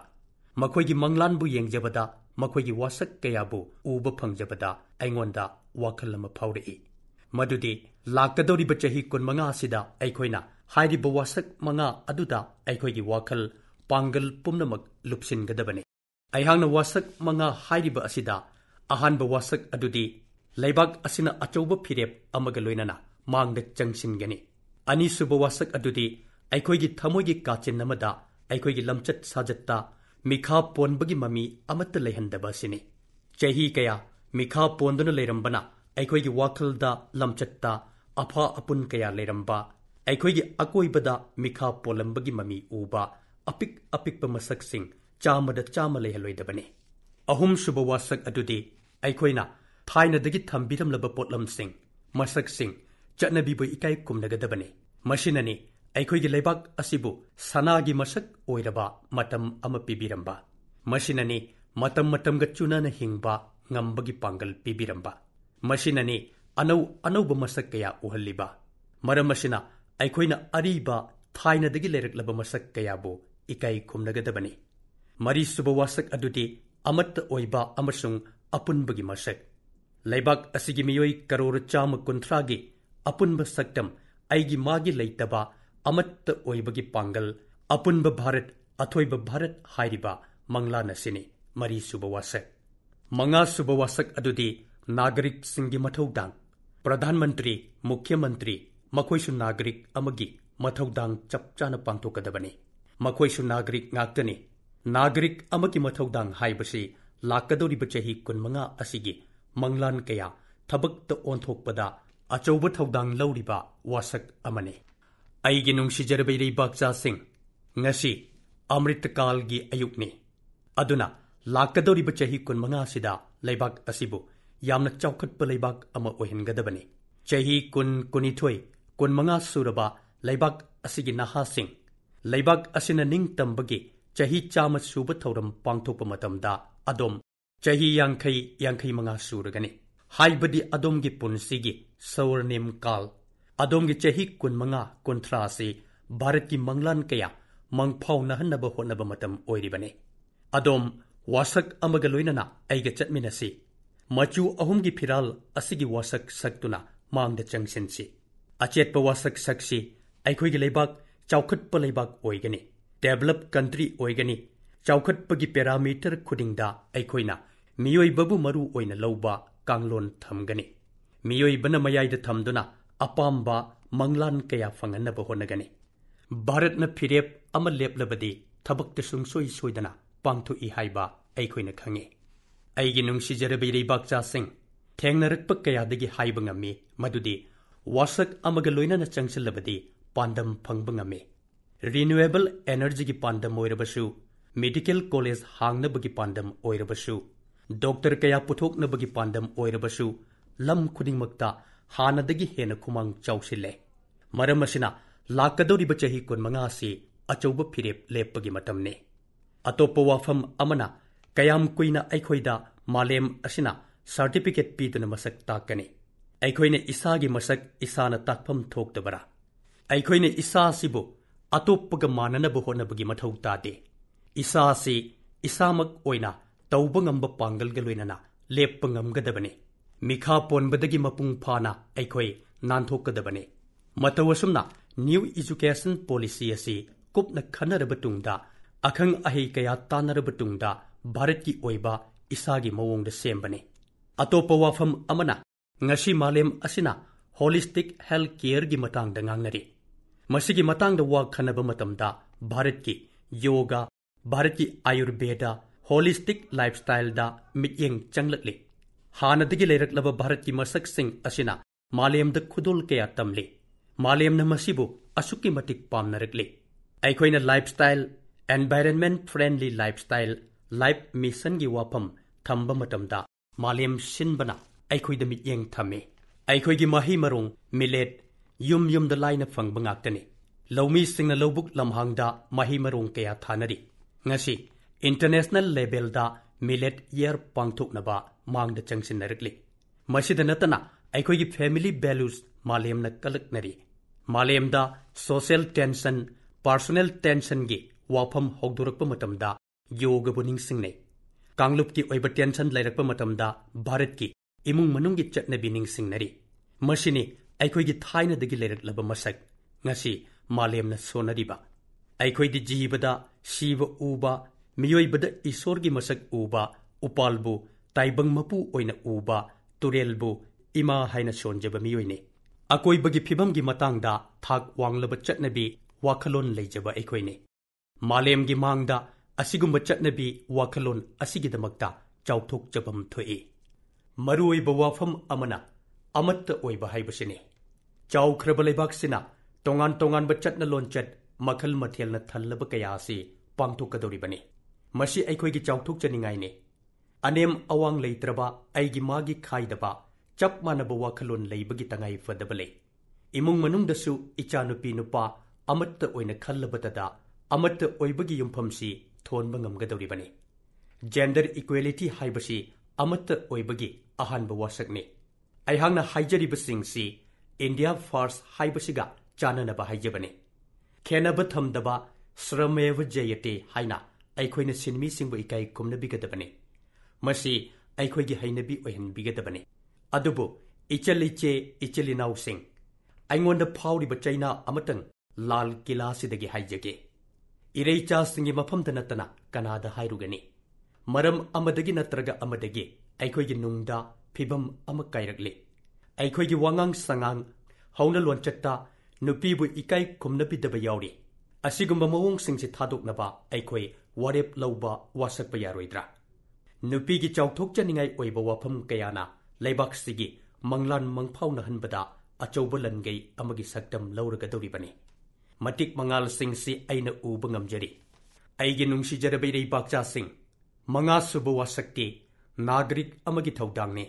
ꯃꯈꯣꯏꯒꯤ ꯃꯪꯂꯥꯟꯕꯨ ꯌꯦꯡꯖꯕꯗ ꯃꯈꯣꯏꯒꯤ ꯋꯥꯁꯛ ꯀꯌꯥꯕꯨ ꯎꯕ ꯐꯪꯖꯕꯗ ꯑꯩꯉꯣꯟꯗ ꯋꯥꯈꯜ ꯑꯃ ꯐꯥꯎꯔꯛꯏ ꯃꯗꯨꯗꯤ ꯂꯥꯛꯀꯗꯧꯔꯤꯕ ꯆꯍꯤ ꯀꯨꯟꯃꯉꯥ ꯑꯁꯤꯗ ꯑꯩꯈꯣꯏꯅ ꯍꯥꯏꯔꯤꯕ ꯋꯥꯁꯛ ꯃꯉꯥ ꯑꯗꯨꯗ ꯑꯩꯈꯣꯏꯒꯤ ꯋꯥꯈꯜ ꯄꯥꯡꯒꯜ ꯄꯨꯝꯅꯃꯛ ꯂꯨꯞꯁꯤꯟꯒꯗꯕꯅꯤ ꯑꯩꯍꯥꯛꯅ ꯋꯥꯁꯛ ꯃꯉꯥ ꯍꯥꯏꯔꯤꯕ ꯑꯁꯤꯗ ꯑꯍꯥꯟꯕ ꯋꯥꯁꯛ ꯑꯗꯨꯗꯤ ꯂꯩꯕꯥꯛ ꯑꯁꯤꯅ ꯑꯆꯧꯕ ꯐꯤꯔꯦꯞ ꯑꯃꯒ ꯂꯣꯏꯅꯅ ꯃꯥꯡꯗ ꯆꯪꯁꯤꯟꯒꯅꯤ ꯑꯅꯤꯁꯨꯕ ꯋꯥꯁꯛ ꯑꯗꯨꯗꯤ ꯑꯩꯈꯣꯏꯒꯤ ꯊꯃꯣꯏꯒꯤ ꯀꯥꯆꯤꯟ ꯑꯃꯗ ꯑꯩꯈꯣꯏꯒꯤ ꯂꯝꯆꯠ ꯁꯥꯖꯠꯇ ꯃꯤꯈꯥ ꯄꯣꯟꯕꯒꯤ ꯃꯃꯤ ꯑꯃꯠꯇ ꯂꯩꯍꯟꯗꯕ ꯑꯁꯤꯅꯤ ꯆꯍꯤ ꯀꯌꯥ ꯃꯤꯈꯥ ꯄꯣꯟꯗꯨꯅ ꯂꯩꯔꯝꯕꯅ ꯑꯩꯈꯣꯏꯒꯤ ꯋꯥꯈꯜꯗ ꯂꯝꯆꯠꯇ ꯑꯐꯥ ꯑꯄꯨꯟ ꯀꯌꯥ ꯂꯩꯔꯝꯕ ꯑꯩꯈꯣꯏꯒꯤ ꯑꯀꯣꯏꯕꯗ ꯃꯤꯈꯥ ꯄꯣꯜꯂꯝꯕꯒꯤ ꯃꯃꯤ ꯎꯕ ꯑꯄꯤꯛ ꯑꯄꯤꯛꯄ ꯃꯁꯛꯁꯤꯡ ꯆꯥꯃꯗ ꯆꯥꯃ ꯂꯩꯍꯜꯂꯣꯏꯗꯕꯅꯤ ꯑꯍꯨꯝꯁꯨꯕ ꯋꯥꯁꯛ ꯑꯗꯨꯗꯤ ꯑꯩꯈꯣꯏꯅ ꯊꯥꯏꯅꯗꯒꯤ ꯊꯝꯕꯤꯔꯝꯂꯕ ꯄꯣꯠꯂꯝꯁꯤꯡ ꯃꯁꯛꯁꯤꯡ ꯆꯠꯅꯕꯤꯕꯨ ꯏꯀꯥꯏ ꯈꯨꯝꯅꯒꯗꯕꯅꯤ ꯃꯁꯤꯅꯅꯤ ꯑꯩꯈꯣꯏꯒꯤ ꯂꯩꯕꯥꯛ ꯑꯁꯤꯕꯨ ꯁꯅꯥꯒꯤ ꯃꯁꯛ ꯑꯣꯏꯔꯕ ꯃꯇꯝ ꯑꯃ ꯄꯤꯕꯤꯔꯝꯕ ꯃꯁꯤꯅꯅꯤ ꯃꯇꯝ ꯃꯇꯝꯒ ꯆꯨꯅꯅ ꯍꯤꯡꯕ ꯉꯝꯕꯒꯤ ꯄꯥꯡꯒꯜ ꯄꯤꯕꯤꯔꯝꯕ ꯃꯁꯤꯅꯅꯤ ꯑꯅꯧ ꯑꯅꯧꯕ ꯃꯁꯛ ꯀꯌꯥ ꯎꯍꯜꯂꯤꯕ ꯃꯔꯝ ꯑꯁꯤꯅ ꯑꯩꯈꯣꯏꯅ ꯑꯔꯤꯕ ꯊꯥꯏꯅꯗꯒꯤ ꯂꯩꯔꯛꯂꯕ ꯃꯁꯛ ꯀꯌꯥꯕꯨ ꯏꯀꯥꯏ ꯈꯨꯝꯅꯒꯗꯕꯅꯤ ꯃꯔꯤꯁꯨꯕ ꯋꯥꯁꯛ ꯑꯗꯨꯗꯤ ꯑꯃꯠꯇ ꯑꯣꯏꯕ ꯑꯃꯁꯨꯡ ꯑꯄꯨꯟꯕꯒꯤ ꯃꯁꯛ ꯂꯩꯕꯥꯛ ꯑꯁꯤꯒꯤ ꯃꯤꯑꯣꯏ ꯀꯔꯣꯔ ꯆꯥꯝꯃ ꯀꯨꯟꯊ꯭ꯔꯥꯒꯤ ꯑꯄꯨꯟꯕ ꯁꯛꯇꯝ ꯑꯩꯒꯤ ꯃꯥꯒꯤ ꯂꯩꯇꯕ ꯑꯃꯠꯇ ꯑꯣꯏꯕꯒꯤ ꯄꯥꯡꯒꯜ ꯑꯄꯨꯟꯕ ꯚꯥꯔꯠ ꯑꯊꯣꯏꯕ ꯚꯥꯔꯠ ꯍꯥꯏꯔꯤꯕ ꯃꯪꯂꯥꯟ ꯃꯔꯤꯁꯨꯕ ꯋꯥꯁꯛ ꯃꯉꯥꯁꯨꯕ ꯋꯥꯁꯛ ꯑꯗꯨꯗꯤ ꯅꯥꯒꯔꯤꯛꯁꯤꯡꯒꯤ ꯃꯊꯧꯗꯥꯡ ꯄ꯭ꯔꯙꯥꯟ ꯃꯟꯇ꯭ꯔꯤ ꯃꯨꯈ꯭ꯌ ꯃꯟꯇ꯭ꯔꯤ ꯃꯈꯣꯏꯁꯨ ꯅꯥꯒꯔꯤꯛ ꯑꯃꯒꯤ ꯃꯊꯧꯗꯥꯡ ꯆꯞ ꯆꯥꯅ ꯄꯥꯡꯊꯣꯛꯀꯗꯕꯅꯤ ꯃꯈꯣꯏꯁꯨ ꯅꯥꯒꯔꯤꯛ ꯉꯥꯛꯇꯅꯤ ꯅꯥꯒꯔꯤꯛ ꯑꯃꯒꯤ ꯃꯊꯧꯗꯥꯡ ꯍꯥꯏꯕꯁꯤ ꯂꯥꯛꯀꯗꯧꯔꯤꯕ ꯆꯍꯤ ꯀꯨꯟꯃꯉꯥ ꯑꯁꯤꯒꯤ ꯃꯪꯂꯥꯟ ꯀꯌꯥ ꯊꯕꯛꯇ ꯑꯣꯟꯊꯣꯛꯄꯗ ꯑꯆꯧꯕ ꯊꯧꯗꯥꯡ ꯂꯧꯔꯤꯕ ꯋꯥꯁꯛ ꯑꯃꯅꯤ ꯑꯩꯒꯤ ꯅꯨꯡꯁꯤꯖꯔꯕ ꯏꯔꯩꯕꯥꯛꯆꯥꯁꯤꯡ ꯉꯁꯤ ꯑꯃ꯭ꯔꯤꯇꯀꯥꯜꯒꯤ ꯑꯌꯨꯛꯅꯤ ꯑꯗꯨꯅ ꯂꯥꯛꯀꯗꯧꯔꯤꯕ ꯆꯍꯤ ꯀꯨꯟꯃꯉꯥꯁꯤꯗ ꯂꯩꯕꯥꯛ ꯑꯁꯤꯕꯨ ꯌꯥꯝꯅ ꯆꯥꯎꯈꯠꯄ ꯂꯩꯕꯥꯛ ꯑꯃ ꯑꯣꯏꯍꯟꯒꯗꯕꯅꯤ ꯆꯍꯤ ꯀꯨꯟ ꯀꯨꯟꯅꯤꯊꯣꯏ ꯀꯨꯟꯃꯉꯥ ꯁꯨꯔꯕ ꯂꯩꯕꯥꯛ ꯑꯁꯤꯒꯤ ꯅꯍꯥꯁꯤꯡ ꯂꯩꯕꯥꯛ ꯑꯁꯤꯅ ꯅꯤꯡꯇꯝꯕꯒꯤ ꯆꯍꯤ ꯆꯥꯝꯃ ꯁꯨꯕ ꯊꯧꯔꯝ ꯄꯥꯡꯊꯣꯛꯄ ꯃꯇꯝꯗ ꯑꯗꯣꯝ ꯆꯍꯤ ꯌꯥꯡꯈꯩ ꯌꯥꯡꯈꯩꯃꯉꯥ ꯁꯨꯔꯒꯅꯤ ꯍꯥꯏꯕꯗꯤ ꯑꯗꯣꯝꯒꯤ ꯄꯨꯟꯁꯤꯒꯤ ꯁꯧꯔꯅꯤꯝ ꯀꯥꯜ ꯑꯗꯣꯝꯒꯤ ꯆꯍꯤ ꯀꯨꯟꯃꯉꯥ ꯀꯨꯟꯊ꯭ꯔꯥ ꯑꯁꯤ ꯚꯥꯔꯠꯀꯤ ꯃꯪꯂꯥꯟ ꯀꯌꯥ ꯃꯪꯐꯥꯎꯅꯍꯟꯅꯕ ꯍꯣꯠꯅꯕ ꯃꯇꯝ ꯑꯣꯏꯔꯤꯕꯅꯤ ꯑꯗꯣꯝ ꯋꯥꯁꯛ ꯑꯃꯒ ꯂꯣꯏꯅꯅ ꯑꯩꯒ ꯆꯠꯃꯤꯟꯅꯁꯤ ꯃꯆꯨ ꯑꯍꯨꯝꯒꯤ ꯐꯤꯔꯥꯜ ꯑꯁꯤꯒꯤ ꯋꯥꯁꯛ ꯁꯛꯇꯨꯅ ꯃꯥꯡꯗ ꯆꯪꯁꯤꯟꯁꯤ ꯑꯆꯦꯠꯄ ꯋꯥꯁꯛ ꯁꯛꯁꯤ ꯑꯩꯈꯣꯏꯒꯤ ꯂꯩꯕꯥꯛ ꯆꯥꯎꯈꯠꯄ ꯂꯩꯕꯥꯛ ꯑꯣꯏꯒꯅꯤ ꯗꯦꯚꯂꯞ ꯀꯟꯇ꯭ꯔꯤ ꯑꯣꯏꯒꯅꯤ ꯆꯥꯎꯈꯠꯄꯒꯤ ꯄꯦꯔꯥꯃꯤꯇꯔ ꯈꯨꯗꯤꯡꯗ ꯑꯩꯈꯣꯏꯅ ꯃꯤꯑꯣꯏꯕꯕꯨ ꯃꯔꯨ ꯑꯣꯏꯅ ꯂꯧꯕ ꯀꯥꯡꯂꯣꯟ ꯊꯝꯒꯅꯤ ꯃꯤꯑꯣꯏꯕꯅ ꯃꯌꯥꯏꯗ ꯊꯝꯗꯨꯅ ꯑꯄꯥꯝꯕ ꯃꯪꯂꯥꯟ ꯀꯌꯥ ꯐꯪꯍꯟꯅꯕ ꯍꯣꯠꯅꯒꯅꯤ ꯚꯥꯔꯠꯅ ꯐꯤꯔꯦꯞ ꯑꯃ ꯂꯦꯞꯂꯕꯗꯤ ꯊꯕꯛꯇ ꯁꯨꯡꯁꯣꯏ ꯁꯣꯏꯗꯅ ꯄꯥꯡꯊꯣꯛꯏ ꯍꯥꯏꯕ ꯑꯩꯈꯣꯏꯅ ꯈꯪꯉꯤ ꯑꯩꯒꯤ ꯅꯨꯡꯁꯤꯖꯔꯕ ꯏꯔꯩꯕꯥꯛꯆꯥꯁꯤꯡ ꯊꯦꯡꯅꯔꯛꯄ ꯀꯌꯥꯗꯒꯤ ꯍꯥꯏꯕ ꯉꯝꯃꯤ ꯃꯗꯨꯗꯤ ꯋꯥꯁꯛ ꯑꯃꯒ ꯂꯣꯏꯅꯅ ꯆꯪꯁꯤꯜꯂꯕꯗꯤ ꯄꯥꯟꯗꯝ ꯐꯪꯕ ꯉꯝꯃꯤ ꯔꯤꯅ꯭ꯌꯨꯑꯦꯕꯜ ꯑꯦꯅꯔꯖꯤꯒꯤ ꯄꯥꯟꯗꯝ ꯑꯣꯏꯔꯕꯁꯨ ꯃꯦꯗꯤꯀꯦꯜ ꯀꯣꯂꯦꯖ ꯍꯥꯡꯅꯕꯒꯤ ꯄꯥꯟꯗꯝ ꯑꯣꯏꯔꯕꯁꯨ ꯗꯣꯛꯇꯔ ꯀꯌꯥ ꯄꯨꯊꯣꯛꯅꯕꯒꯤ ꯄꯥꯟꯗꯝ ꯑꯣꯏꯔꯕꯁꯨ ꯂꯝ ꯈꯨꯗꯤꯡꯃꯛꯇ ꯍꯥꯟꯅꯗꯒꯤ ꯍꯦꯟꯅ ꯈꯨꯃꯥꯡ ꯆꯥꯎꯁꯤꯜꯂꯦ ꯃꯔꯝ ꯑꯁꯤꯅ ꯂꯥꯛꯀꯗꯧꯔꯤꯕ ꯆꯍꯤ ꯀꯨꯟꯃꯉꯥꯁꯤ ꯑꯆꯧꯕ ꯐꯤꯔꯦꯞ ꯂꯦꯞꯄꯒꯤ ꯃꯇꯝꯅꯤ ꯑꯇꯣꯞꯄ ꯋꯥꯐꯝ ꯑꯃꯅ ꯀꯌꯥꯝ ꯀꯨꯏꯅ ꯑꯩꯈꯣꯏꯗ ꯃꯥꯂꯦꯝ ꯑꯁꯤꯅ ꯁꯥꯔꯇꯤꯐꯤꯀꯦꯠ ꯄꯤꯗꯨꯅ ꯃꯁꯛ ꯇꯥꯛꯀꯅꯤ ꯑꯩꯈꯣꯏꯅ ꯏꯁꯥꯒꯤ ꯃꯁꯛ ꯏꯁꯥꯅ ꯇꯥꯛꯐꯝ ꯊꯣꯛꯇꯕꯔꯥ ꯑꯩꯈꯣꯏꯅ ꯏꯁꯥꯁꯤꯕꯨ ꯑꯇꯣꯞꯄꯒ ꯃꯥꯟꯅꯅꯕ ꯍꯣꯠꯅꯕꯒꯤ ꯃꯊꯧ ꯇꯥꯗꯦ ꯏꯁꯥꯁꯤ ꯏꯁꯥꯃꯛ ꯑꯣꯏꯅ ꯇꯧꯕ ꯉꯝꯕ ꯄꯥꯡꯒꯜꯒ ꯂꯣꯏꯅꯅ ꯂꯦꯞꯄ ꯉꯝꯒꯗꯕꯅꯤ ꯃꯤꯈꯥ ꯄꯣꯟꯕꯗꯒꯤ ꯃꯄꯨꯡ ꯐꯥꯅ ꯑꯩꯈꯣꯏ ꯅꯥꯟꯊꯣꯛꯀꯗꯕꯅꯤ ꯃꯇꯧ ꯑꯁꯨꯝꯅ ꯅ꯭ꯌꯨ ꯏꯖꯨꯀꯦꯁꯟ ꯄꯣꯂꯤꯁꯤ ꯑꯁꯤ ꯀꯨꯞꯅ ꯈꯟꯅꯔꯕ ꯇꯨꯡꯗ ꯑꯈꯪ ꯑꯍꯩ ꯀꯌꯥ ꯇꯥꯟꯅꯔꯕ ꯇꯨꯡꯗ ꯚꯥꯔꯠꯀꯤ ꯑꯣꯏꯕ ꯏꯁꯥꯒꯤ ꯃꯑꯣꯡꯗ ꯁꯦꯝꯕꯅꯤ ꯑꯇꯣꯞꯄ ꯋꯥꯐꯝ ꯑꯃꯅ ꯉꯁꯤ ꯃꯥꯂꯦꯝ ꯑꯁꯤꯅ ꯍꯣꯂꯤꯁꯇꯤꯛ ꯍꯦꯜꯊ ꯀꯦꯌꯔꯒꯤ ꯃꯇꯥꯡꯗ ꯉꯥꯡꯅꯔꯤ ꯃꯁꯤꯒꯤ ꯃꯇꯥꯡꯗ ꯋꯥ ꯈꯟꯅꯕ ꯃꯇꯝꯗ ꯚꯥꯔꯠꯀꯤ ꯌꯣꯒꯥ ꯚꯥꯔꯠꯀꯤ ꯑꯥꯌꯨꯔꯕꯦꯗꯥ ꯍꯣꯂꯤꯁꯇꯤꯛ ꯂꯥꯏꯐꯁ꯭ꯇꯥꯏꯜꯗ ꯃꯤꯠꯌꯦꯡ ꯆꯪꯂꯛꯂꯤ ꯍꯥꯟꯅꯗꯒꯤ ꯂꯩꯔꯛꯂꯕ ꯚꯥꯔꯠꯀꯤ ꯃꯁꯛꯁꯤꯡ ꯑꯁꯤꯅ ꯃꯥꯂꯦꯝꯗ ꯈꯨꯗꯣꯜ ꯀꯌꯥ ꯇꯝꯂꯤ ꯃꯥꯂꯦꯝꯅ ꯃꯁꯤꯕꯨ ꯑꯁꯨꯛꯀꯤ ꯃꯇꯤꯛ ꯄꯥꯝꯅꯔꯛꯂꯤ ꯑꯩꯈꯣꯏꯅ lifestyle environment friendly lifestyle life ꯃꯤꯁꯟꯒꯤ ꯋꯥꯐꯝ ꯊꯝꯕ ꯃꯇꯝꯗ ꯃꯥꯂꯦꯝ ꯁꯤꯟꯕꯅ ꯑꯩꯈꯣꯏꯗ ꯃꯤꯠꯌꯦꯡ ꯊꯝꯃꯤ ꯑꯩꯈꯣꯏꯒꯤ ꯃꯍꯩ ꯃꯔꯣꯡ ꯃꯤꯂꯦꯠ ꯌꯨꯝ ꯌꯨꯝꯗ ꯂꯥꯏꯅ ꯐꯪꯕ ꯉꯥꯛꯇꯅꯤ ꯂꯧꯃꯤꯁꯤꯡꯅ ꯂꯧꯕꯨꯛ ꯂꯝꯍꯥꯡꯗ ꯃꯍꯩ ꯃꯔꯣꯡ ꯀꯌꯥ ꯊꯥꯅꯔꯤ ꯉꯁꯤ ꯏꯟꯇꯔꯅꯦꯁꯅꯦꯜ ꯂꯦꯕꯦꯜꯗ ꯃꯤꯂꯦꯠ ꯏꯌꯔ ꯄꯥꯡꯊꯣꯛꯅꯕ ꯃꯥꯡꯗ ꯆꯪꯁꯤꯟꯅꯔꯛꯂꯤ ꯃꯁꯤꯗ ꯅꯠꯇꯅ ꯑꯩꯈꯣꯏꯒꯤ ꯐꯦꯃꯤꯂꯤ ꯚꯦꯂꯨꯁ ꯃꯥꯂꯦꯝꯅ ꯀꯜꯂꯛꯅꯔꯤ ꯃꯥꯂꯦꯝꯗ ꯁꯣꯁꯦꯜ ꯇꯦꯟꯁꯟ ꯄꯥꯔꯁꯣꯅꯦꯜ ꯇꯦꯟꯁꯟꯒꯤ ꯋꯥꯐꯝ ꯍꯧꯗꯣꯔꯛꯄ ꯃꯇꯝꯗ ꯌꯣꯒꯕꯨ ꯅꯤꯡꯁꯤꯡꯅꯩ ꯀꯥꯡꯂꯨꯞꯀꯤ ꯑꯣꯏꯕ ꯇꯦꯟꯁꯟ ꯂꯩꯔꯛꯄ ꯃꯇꯝꯗ ꯚꯥꯔꯠꯀꯤ ꯏꯃꯨꯡ ꯃꯅꯨꯡꯒꯤ ꯆꯠꯅꯕꯤ ꯅꯤꯡꯁꯤꯡꯅꯔꯤ ꯃꯁꯤꯅꯤ ꯑꯩꯈꯣꯏꯒꯤ ꯊꯥꯏꯅꯗꯒꯤ ꯂꯩꯔꯛꯂꯕ ꯃꯁꯛ ꯉꯁꯤ ꯃꯥꯂꯦꯝꯅ ꯁꯣꯟꯅꯔꯤꯕ ꯑꯩꯈꯣꯏꯗꯤ ꯖꯤꯕꯗ ꯁꯤꯕ ꯎꯕ ꯃꯤꯑꯣꯏꯕꯗ ꯏꯁꯣꯔꯒꯤ ꯃꯁꯛ ꯎꯕ ꯎꯄꯥꯜꯕꯨ ꯇꯥꯏꯕꯪ ꯃꯄꯨ ꯑꯣꯏꯅ ꯎꯕ ꯇꯨꯔꯦꯜꯕꯨ ꯏꯃꯥ ꯍꯥꯏꯅ ꯁꯣꯟꯖꯕ ꯃꯤꯑꯣꯏꯅꯤ ꯑꯀꯣꯏꯕꯒꯤ ꯐꯤꯕꯝꯒꯤ ꯃꯇꯥꯡꯗ ꯊꯥꯛ ꯋꯥꯡꯂꯕ ꯆꯠꯅꯕꯤ ꯋꯥꯈꯜꯂꯣꯟ ꯂꯩꯖꯕ ꯑꯩꯈꯣꯏꯅꯤ ꯃꯥꯂꯦꯝꯒꯤ ꯃꯥꯡꯗ ꯑꯁꯤꯒꯨꯝꯕ ꯆꯠꯅꯕꯤ ꯋꯥꯈꯜꯂꯣꯟ ꯑꯁꯤꯒꯤꯗꯃꯛꯇ ꯆꯥꯎꯊꯣꯛꯆꯐꯝ ꯊꯣꯛꯏ ꯃꯔꯨꯑꯣꯏꯕ ꯋꯥꯐꯝ ꯑꯃꯅ ꯑꯃꯠꯇ ꯑꯣꯏꯕ ꯍꯥꯏꯕꯁꯤꯅꯤ ꯆꯥꯎꯈ꯭ꯔꯕ ꯂꯩꯕꯥꯛꯁꯤꯅ ꯇꯣꯉꯥꯟ ꯇꯣꯉꯥꯟꯕ ꯆꯠꯅ ꯂꯣꯟꯆꯠ ꯃꯈꯜ ꯃꯊꯦꯜꯅ ꯊꯜꯂꯕ ꯀꯌꯥ ꯑꯁꯤ ꯄꯥꯡꯊꯣꯛꯀꯗꯧꯔꯤꯕꯅꯤ ꯃꯁꯤ ꯑꯩꯈꯣꯏꯒꯤ ꯆꯥꯎꯊꯣꯛꯆꯅꯤꯡꯉꯥꯏꯅꯤ ꯑꯅꯦꯝ ꯑꯋꯥꯡ ꯂꯩꯇ꯭ꯔꯕ ꯑꯩꯒꯤ ꯃꯥꯒꯤ ꯈꯥꯏꯗꯕ ꯆꯞ ꯃꯥꯟꯅꯕ ꯋꯥꯈꯜꯂꯣꯟ ꯂꯩꯕꯒꯤ ꯇꯉꯥꯏꯐꯗꯕ ꯂꯩ ꯏꯃꯨꯡ ꯃꯅꯨꯡꯗꯁꯨ ꯏꯆꯥꯅꯨꯄꯤ ꯅꯨꯄꯥ ꯑꯃꯠꯇ ꯑꯣꯏꯅ ꯈꯜꯂꯕꯗ ꯑꯃꯠꯇ ꯑꯣꯏꯕꯒꯤ ꯌꯨꯝꯐꯝꯁꯤ ꯊꯣꯟꯕ ꯉꯝꯒꯗꯧꯔꯤꯕꯅꯤ ꯖꯦꯟꯗꯔ ꯏꯀ꯭ꯋꯦꯂꯤꯇꯤ ꯍꯥꯏꯕꯁꯤ ꯑꯃꯠꯇ ꯑꯣꯏꯕꯒꯤ ꯑꯍꯥꯟꯕ ꯋꯥꯁꯛꯅꯤ ꯑꯩꯍꯥꯛꯅ ꯍꯥꯏꯖꯔꯤꯕꯁꯤꯡꯁꯤ ꯏꯟꯗꯤꯌꯥ ꯐꯥꯔꯁ ꯍꯥꯏꯕꯁꯤꯒ ꯆꯥꯟꯅꯅꯕ ꯍꯥꯏꯖꯕꯅꯤ ꯈꯦꯟꯅꯕ ꯊꯝꯗꯕ ꯁ꯭ꯔꯃꯦꯕ ꯖꯌꯇꯦ ꯍꯥꯏꯅ ꯑꯩꯈꯣꯏꯅ ꯁꯤꯟꯃꯤꯁꯤꯡꯕꯨ ꯏꯀꯥꯏ ꯈꯨꯝꯅꯕꯤꯒꯗꯕꯅꯤ ꯃꯁꯤ ꯑꯩꯈꯣꯏꯒꯤ ꯍꯩꯅꯕꯤ ꯑꯣꯏꯍꯟꯕꯤꯒꯗꯕꯅꯤ ꯑꯗꯨꯕу ꯏꯆꯜ ꯏꯆꯦ ꯏꯆꯤꯜ ꯏꯅꯥꯎꯁꯤꯡ ꯑꯩꯉꯣꯟꯗ ꯐꯥꯎꯔꯤꯕ ꯆꯩꯅꯥ ꯑꯃꯇꯪ ꯂꯥꯜ ꯀꯤꯂꯥꯁꯤꯗꯒꯤ ꯍꯥꯏꯖꯒꯦ ꯏꯔꯩꯆꯥꯁꯤꯡꯒꯤ ꯃꯐꯝꯗ ꯅꯠꯇꯅ ꯀꯅꯥꯗ ꯍꯥꯏꯔꯨꯒꯅꯤ ꯃꯔꯝ ꯑꯃꯗꯒꯤ ꯅꯠꯇ꯭ꯔꯒ ꯑꯃꯗꯒꯤ ꯑꯩꯈꯣꯏꯒꯤ ꯅꯨꯡꯗ ꯐꯤꯚꯝ ꯑꯃ ꯀꯥꯏꯔꯛꯂꯤ ꯑꯩꯈꯣꯏꯒꯤ ꯋꯥꯉꯥꯡ ꯁꯉꯥꯡ ꯍꯧꯅ ꯂꯣꯟꯆꯠꯇ ꯅꯨꯄꯤꯕꯨ ꯏꯀꯥꯏ ꯈꯨꯝꯅꯕꯤꯗꯕ ꯌꯥꯎꯔꯤ ꯑꯁꯤꯒꯨꯝꯕ ꯃꯑꯣꯡꯁꯤꯡꯁꯤ ꯊꯥꯗꯣꯛꯅꯕ ꯑꯩꯈꯣꯏ ꯋꯥꯔꯦꯞ ꯂꯧꯕ ꯋꯥꯁꯛꯄ ꯌꯥꯔꯣꯏꯗ꯭ꯔꯥ ꯅꯨꯄꯤꯒꯤ ꯆꯥꯎꯊꯣꯛꯆꯅꯤꯡꯉꯥꯏ ꯑꯣꯏꯕ ꯋꯥꯐꯝ ꯀꯌꯥꯅ ꯂꯩꯕꯥꯛꯁꯤꯒꯤ ꯃꯪꯂꯥꯟ ꯃꯪꯐꯥꯎꯅꯍꯟꯕꯗ ꯑꯆꯧꯕ ꯂꯟꯒꯩ ꯑꯃꯒꯤ ꯁꯛꯇꯝ ꯂꯧꯔꯒꯗꯧꯔꯤꯕꯅꯤ ꯃꯇꯤꯛ ꯃꯉꯥꯜꯁꯤꯡꯁꯤ ꯑꯩꯅ ꯎꯕ ꯉꯝꯖꯔꯤ ꯑꯩꯒꯤ ꯅꯨꯡꯁꯤꯖꯔꯕ ꯏꯔꯩꯕꯥꯛꯆꯥꯁꯤꯡ ꯃꯉꯥ ꯁꯨꯕ ꯋꯥꯁꯛꯇꯤ ꯅꯥꯒꯔꯤꯛ ꯑꯃꯒꯤ ꯊꯧꯗꯥꯡꯅꯤ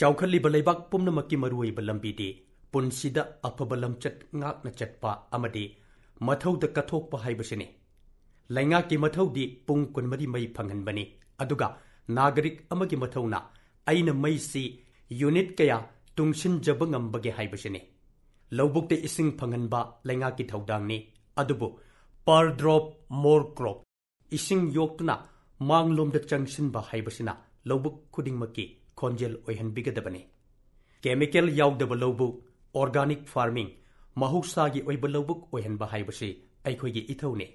ꯆꯥꯎꯈꯠꯂꯤꯕ ꯂꯩꯕꯥꯛ ꯄꯨꯝꯅꯃꯛꯀꯤ ꯃꯔꯨꯑꯣꯏꯕ ꯂꯝꯕꯤꯗꯤ ꯄꯨꯟꯁꯤꯗ ꯑꯐꯕ ꯂꯝꯆꯠ ꯉꯥꯛꯅ ꯆꯠꯄ ꯑꯃꯗꯤ ꯃꯊꯧꯗ ꯀꯠꯊꯣꯛꯄ ꯍꯥꯏꯕꯁꯤꯅꯤ ꯂꯩꯉꯥꯛꯀꯤ ꯃꯊꯧꯗꯤ ꯄꯨꯡ ꯀꯨꯟꯃꯔꯤ ꯃꯩ ꯐꯪꯍꯟꯕꯅꯤ ꯑꯗꯨꯒ ꯅꯥꯒꯔꯤꯛ ꯑꯃꯒꯤ ꯃꯊꯧꯅ ꯑꯩꯅ ꯃꯩꯁꯤ ꯌꯨꯅꯤꯠ ꯀꯌꯥ ꯇꯨꯡꯁꯤꯟꯖꯕ ꯉꯝꯕꯒꯦ ꯍꯥꯏꯕꯁꯤꯅꯤ ꯂꯧꯕꯨꯛꯇ ꯏꯁꯤꯡ ꯐꯪꯍꯟꯕ ꯂꯩꯉꯥꯛꯀꯤ ꯊꯧꯗꯥꯡꯅꯤ ꯑꯗꯨꯕꯨ ꯄꯔ ꯗ꯭ꯔꯣꯞ ꯃꯣꯔ ꯀ꯭ꯔꯣꯞ ꯏꯁꯤꯡ ꯌꯣꯛꯇꯨꯅ ꯃꯥꯡꯂꯣꯝꯗ ꯆꯪꯁꯤꯟꯕ ꯍꯥꯏꯕꯁꯤꯅ ꯂꯧꯕꯨꯛ ꯈꯨꯗꯤꯡꯃꯛꯀꯤ ꯈꯣꯟꯖꯦꯜ ꯑꯣꯏꯍꯟꯕꯤꯒꯗꯕꯅꯤ ꯀꯦꯃꯤꯀꯦꯜ ꯌꯥꯎꯗꯕ ꯂꯧꯕꯨꯛ ꯑꯣꯔꯒꯥꯅꯤꯛ ꯐꯥꯔꯃꯤꯡ ꯃꯍꯧꯁꯥꯒꯤ ꯑꯣꯏꯕ ꯂꯧꯕꯨꯛ ꯑꯣꯏꯍꯟꯕ ꯍꯥꯏꯕꯁꯤ ꯑꯩꯈꯣꯏꯒꯤ ꯏꯊꯧꯅꯤ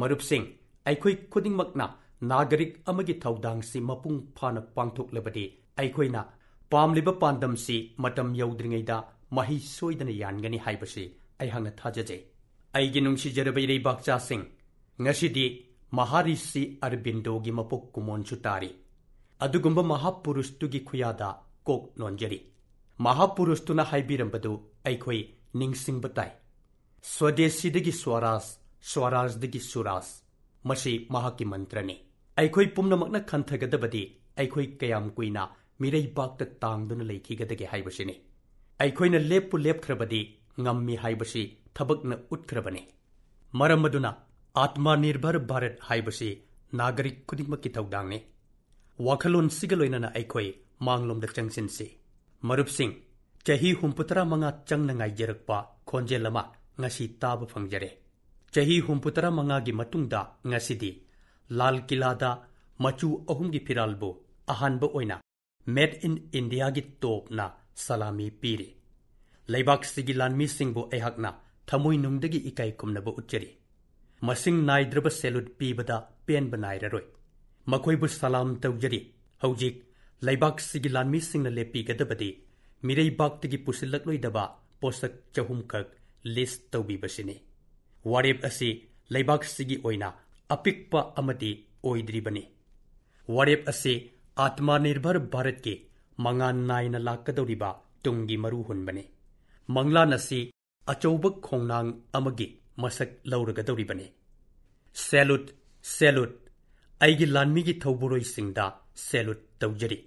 ꯃꯔꯨꯞꯁꯤꯡ ꯑꯩꯈꯣꯏ ꯈꯨꯗꯤꯡꯃꯛꯅ ꯅꯥꯒꯔꯤꯛ ꯑꯃꯒꯤ ꯊꯧꯗꯥꯡꯁꯤ ꯃꯄꯨꯡ ꯐꯥꯅ ꯄꯥꯡꯊꯣꯛꯂꯕꯗꯤ ꯑꯩꯈꯣꯏꯅ ꯄꯥꯝꯂꯤꯕ ꯄꯥꯟꯗꯝꯁꯤ ꯃꯇꯝ ꯌꯧꯗ꯭ꯔꯤꯉꯩꯗ ꯃꯍꯩ ꯁꯣꯏꯗꯅ ꯌꯥꯟꯒꯅꯤ ꯍꯥꯏꯕꯁꯤ ꯑꯩꯍꯥꯛꯅ ꯊꯥꯖꯖꯩ ꯑꯩꯒꯤ ꯅꯨꯡꯁꯤꯖꯔꯕ ꯏꯔꯩꯕꯥꯛꯆꯥꯁꯤꯡ ꯉꯁꯤꯗꯤ ꯃꯍꯥꯔꯤꯁꯤ ꯑꯔꯕꯤꯟꯗꯣꯒꯤ ꯃꯄꯣꯛ ꯀꯨꯃꯣꯟꯁꯨ ꯇꯥꯔꯤ ꯑꯗꯨꯒꯨꯝꯕ ꯃꯍꯥꯄꯨꯔꯨꯁꯇꯨꯒꯤ ꯈꯨꯌꯥꯗ ꯀꯣꯛ ꯅꯣꯟꯖꯔꯤ ꯃꯍꯥꯄꯨꯔꯨꯁꯇꯨꯅ ꯍꯥꯏꯕꯤꯔꯝꯕꯗꯨ ꯑꯩꯈꯣꯏ ꯅꯤꯡꯁꯤꯡꯕ ꯇꯥꯏ ꯁ꯭ꯋꯥꯗꯦꯁꯤꯗꯒꯤ ꯁ꯭ꯋꯥꯔꯥꯖ ꯁ꯭ꯋꯥꯔꯥꯖꯗꯒꯤ ꯁꯨꯔꯥꯖ ꯃꯁꯤ ꯃꯍꯥꯛꯀꯤ ꯃꯟꯇ꯭ꯔꯅꯤ ꯑꯩꯈꯣꯏ ꯄꯨꯝꯅꯃꯛꯅ ꯈꯟꯊꯒꯗꯕꯗꯤ ꯑꯩꯈꯣꯏ ꯀꯌꯥꯝ ꯀꯨꯏꯅ ꯃꯤꯔꯩꯕꯥꯛꯇ ꯇꯥꯡꯗꯨꯅ ꯂꯩꯈꯤꯒꯗꯒꯦ ꯍꯥꯏꯕꯁꯤꯅꯤ ꯑꯩꯈꯣꯏꯅ ꯂꯦꯞꯄꯨ ꯂꯦꯞꯈ꯭ꯔꯕꯗꯤ ꯉꯝꯃꯤ ꯍꯥꯏꯕꯁꯤ ꯊꯕꯛꯅ ꯎꯠꯈ꯭ꯔꯕꯅꯤ ꯃꯔꯝ ꯑꯗꯨꯅ ꯑꯥꯠꯃꯥꯅꯤꯔꯚꯔ ꯚꯥꯔꯠ ꯍꯥꯏꯕꯁꯤ ꯅꯥꯒꯔꯤꯛ ꯈꯨꯗꯤꯡꯃꯛꯀꯤ ꯊꯧꯗꯥꯡꯅꯤ ꯋꯥꯈꯜꯂꯣꯟꯁꯤꯒ ꯂꯣꯏꯅꯅ ꯑꯩꯈꯣꯏ ꯃꯥꯡꯂꯣꯝꯗ ꯆꯪꯁꯤꯟꯁꯤ ꯃꯔꯨꯞꯁꯤꯡ ꯆꯍꯤ ꯍꯨꯝꯐꯨꯇꯔꯥ ꯃꯉꯥ ꯆꯪꯅ ꯉꯥꯏꯖꯔꯛꯄ ꯈꯣꯟꯖꯦꯜ ꯑꯃ ꯉꯁꯤ ꯇꯥꯕ ꯐꯪꯖꯔꯦ ꯆꯍꯤ ꯍꯨꯝꯐꯨꯇꯔꯥ ꯃꯉꯥꯒꯤ ꯃꯇꯨꯡꯗ ꯉꯁꯤꯗꯤ ꯂꯥꯜ ꯀꯤꯂꯥꯗ ꯃꯆꯨ ꯑꯍꯨꯝꯒꯤ ꯐꯤꯔꯥꯜꯕꯨ ꯑꯍꯥꯟꯕ ꯑꯣꯏꯅ ꯃꯦꯗ ꯏꯟ ꯏꯟꯗꯤꯌꯥꯒꯤ ꯇꯣꯞꯅ ꯁꯂꯥꯃꯤ ꯄꯤꯔꯤ ꯂꯩꯕꯥꯛꯁꯤꯒꯤ ꯂꯥꯟꯃꯤꯁꯤꯡꯕꯨ ꯑꯩꯍꯥꯛꯅ ꯊꯃꯣꯏꯅꯨꯡꯗꯒꯤ ꯏꯀꯥꯏ ꯈꯨꯝꯅꯕ ꯎꯠꯆꯔꯤ ꯃꯁꯤꯡ ꯅꯥꯏꯗ꯭ꯔꯕ ꯁꯦꯂꯨꯠ ꯄꯤꯕꯗ ꯄꯦꯟꯕ ꯅꯥꯏꯔꯔꯣꯏ ꯃꯈꯣꯏꯕꯨ ꯁꯂꯥꯝ ꯇꯧꯖꯔꯤ ꯍꯧꯖꯤꯛ ꯂꯩꯕꯥꯛꯁꯤꯒꯤ ꯂꯥꯟꯃꯤꯁꯤꯡꯅ ꯂꯦꯞꯄꯤꯒꯗꯕꯗꯤ ꯃꯤꯔꯩꯕꯥꯛꯇꯒꯤ ꯄꯨꯁꯤꯜꯂꯛꯂꯣꯏꯗꯕ ꯄꯣꯠꯁꯛ ꯆꯍꯨꯝꯈꯛ ꯂꯤꯁ ꯇꯧꯕꯤꯕꯁꯤꯅꯤ ꯋꯥꯔꯦꯞ ꯑꯁꯤ ꯂꯩꯕꯥꯛꯁꯤꯒꯤ ꯑꯣꯏꯅ ꯑꯄꯤꯛꯄ ꯑꯃꯗꯤ ꯑꯣꯏꯗ꯭ꯔꯤꯕꯅꯤ ꯋꯥꯔꯦꯞ ꯑꯁꯤ ꯑꯠꯃꯥꯅꯤꯔꯚꯔ ꯚꯥꯔꯠꯀꯤ ꯃꯉꯥꯟ ꯅꯥꯏꯅ ꯂꯥꯛꯀꯗꯧꯔꯤꯕ ꯇꯨꯡꯒꯤ ꯃꯔꯨꯍꯨꯟꯕꯅꯤ ꯃꯪꯂꯥꯟ ꯑꯁꯤ ꯑꯆꯧꯕ ꯈꯣꯡꯅꯥꯡ ꯑꯃꯒꯤ ꯃꯁꯛ ꯂꯧꯔꯒꯗꯧꯔꯤꯕꯅꯤ ꯁꯦꯂꯨꯠ ꯁꯦꯂꯨꯠ ꯑꯩꯒꯤ ꯂꯥꯟꯃꯤꯒꯤ ꯊꯧꯕꯨꯔꯣꯏꯁꯤꯡꯗ ꯁꯦꯂꯨꯠ ꯇꯧꯖꯔꯤ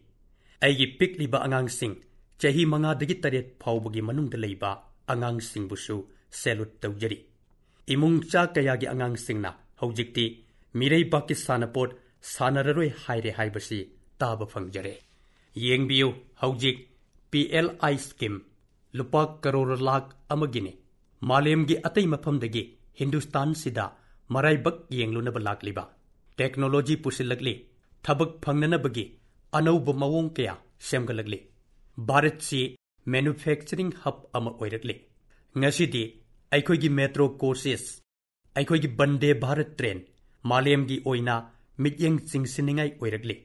ꯑꯩꯒꯤ ꯄꯤꯛꯂꯤꯕ ꯑꯉꯥꯡꯁꯤꯡ ꯆꯍꯤ ꯃꯉꯥꯗꯒꯤ ꯇꯔꯦꯠ ꯐꯥꯎꯕꯒꯤ ꯃꯅꯨꯡꯗ ꯂꯩꯕ ꯑꯉꯥꯡꯁꯤꯡꯕꯨꯁꯨ ꯁꯦꯂꯨꯠ ꯇꯧꯖꯔꯤ ꯏꯃꯨꯡꯆꯥ ꯀꯌꯥꯒꯤ ꯑꯉꯥꯡꯁꯤꯡꯅ ꯍꯧꯖꯤꯛꯇꯤ ꯃꯤꯔꯩꯕꯥꯛꯀꯤ ꯁꯥꯟꯅꯄꯣꯠ ꯁꯥꯟꯅꯔꯔꯣꯏ ꯍꯥꯏꯔꯦ ꯍꯥꯏꯕꯁꯤ ꯇꯥꯕ ꯐꯪꯖꯔꯦ ꯌꯦꯡꯕꯤꯌꯨ ꯍꯧꯖꯤꯛ ꯄꯤ ꯑꯦꯜ ꯑꯥꯏ ꯁ꯭ꯀꯤꯝ ꯂꯨꯄꯥ ꯀꯔꯣꯔ ꯂꯥꯈ ꯑꯃꯒꯤꯅꯤ ꯃꯥꯂꯦꯝꯒꯤ ꯑꯇꯩ ꯃꯐꯝꯗꯒꯤ ꯍꯤꯟꯗꯨꯁꯇꯥꯟꯁꯤꯗ ꯃꯔꯥꯏꯕꯛ ꯌꯦꯡꯂꯨꯅꯕ ꯂꯥꯛꯂꯤꯕ ꯇꯦꯛꯅꯣꯂꯣꯖꯤ ꯄꯨꯁꯤꯜꯂꯛꯂꯤ ꯊꯕꯛ ꯐꯪꯅꯅꯕꯒꯤ ꯑꯅꯧꯕ ꯃꯑꯣꯡ ꯀꯌꯥ ꯁꯦꯝꯒꯠꯂꯛꯂꯤ ꯚꯥꯔꯠꯁꯤ ꯃꯦꯅꯨꯐꯦꯛꯆꯔꯤꯡ ꯍꯕ ꯑꯃ ꯑꯣꯏꯔꯛꯂꯤ ꯉꯁꯤꯗꯤ ꯑꯩꯈꯣꯏꯒꯤ ꯃꯦꯇ꯭ꯔꯣ ꯀꯣꯆꯦꯁ ꯑꯩꯈꯣꯏꯒꯤ ꯕꯟꯗꯦ ꯚꯥꯔꯠ ꯇ꯭ꯔꯦꯟ ꯃꯥꯂꯦꯝꯒꯤ ꯑꯣꯏꯅ ꯃꯤꯠꯌꯦꯡ ꯆꯤꯡꯁꯤꯟꯅꯤꯡꯉꯥꯏ ꯑꯣꯏꯔꯛꯂꯤ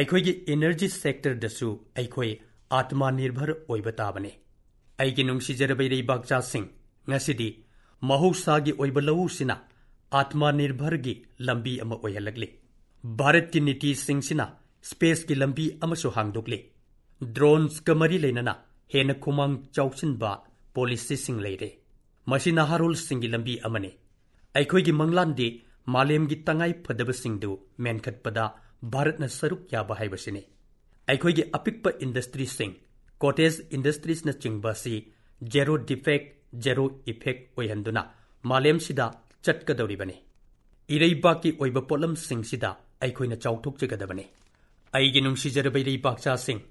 ꯑꯩꯈꯣꯏꯒꯤ ꯏꯅꯔꯖꯤ ꯁꯦꯛꯇꯔꯗꯁꯨ ꯑꯩꯈꯣꯏ ꯑꯥꯇꯃꯥꯅꯤꯔꯚꯔ ꯑꯣꯏꯕ ꯇꯥꯕꯅꯤ ꯑꯩꯒꯤ ꯅꯨꯡꯁꯤꯖꯔꯕ ꯏꯔꯩꯕꯥꯛꯆꯥꯁꯤꯡ ꯉꯁꯤꯗꯤ ꯃꯍꯧꯁꯥꯒꯤ ꯑꯣꯏꯕ ꯂꯧꯎꯁꯤꯅ ꯑꯥꯇꯃꯥꯅꯤꯔꯚꯔꯒꯤ ꯂꯝꯕꯤ ꯑꯃ ꯑꯣꯏꯍꯜꯂꯛꯂꯤ ꯚꯥꯔꯠꯀꯤ ꯅꯤꯇꯤꯁꯤꯡꯁꯤꯅ ꯁ꯭ꯄꯦꯁꯀꯤ ꯂꯝꯕꯤ ꯑꯃꯁꯨ ꯍꯥꯡꯗꯣꯛꯂꯤ ꯗ꯭ꯔꯣꯟꯁꯀ ꯃꯔꯤ ꯂꯩꯅꯅ ꯍꯦꯟꯅ ꯈꯨꯃꯥꯡ ꯆꯥꯎꯁꯤꯟꯕ ꯄꯣꯂꯤꯁꯤꯁꯤꯡ ꯂꯩꯔꯦ ꯃꯁꯤ ꯅꯍꯥꯔꯣꯜꯁꯤꯡꯒꯤ ꯂꯝꯕꯤ ꯑꯃꯅꯤ ꯑꯩꯈꯣꯏꯒꯤ ꯃꯪꯂꯥꯟꯗꯤ ꯃꯥꯂꯦꯝꯒꯤ ꯇꯉꯥꯏ ꯐꯗꯕꯁꯤꯡꯗꯨ ꯃꯦꯟꯈꯠꯄꯗ ꯚꯥꯔꯠꯅ ꯁꯔꯨꯛ ꯌꯥꯕ ꯍꯥꯏꯕꯁꯤꯅꯤ ꯑꯩꯈꯣꯏꯒꯤ ꯑꯄꯤꯛꯄ ꯏꯟꯗꯁꯇ꯭ꯔꯤꯁꯤꯡ ꯀꯣꯇꯦꯖ ꯏꯟꯗꯁꯇ꯭ꯔꯤꯁꯅꯆꯤꯡꯕ ꯑꯁꯤ ꯖꯦꯔꯣ ꯗꯤꯐꯦꯛ ꯖꯦꯔꯣ ꯏꯐꯦꯛ ꯑꯣꯏꯍꯟꯗꯨꯅ ꯃꯥꯂꯦꯝꯁꯤꯗ ꯆꯠꯀꯗꯧꯔꯤꯕꯅꯤ ꯏꯔꯩꯕꯥꯛꯀꯤ ꯑꯣꯏꯕ ꯄꯣꯠꯂꯝꯁꯤꯡꯁꯤꯗ ꯑꯩꯈꯣꯏꯅ ꯆꯥꯎꯊꯣꯛꯆꯒꯗꯕꯅꯤ ꯑꯩꯒꯤ ꯅꯨꯡꯁꯤꯖꯔꯕ ꯏꯔꯩꯕꯥꯛꯆꯥꯁꯤꯡ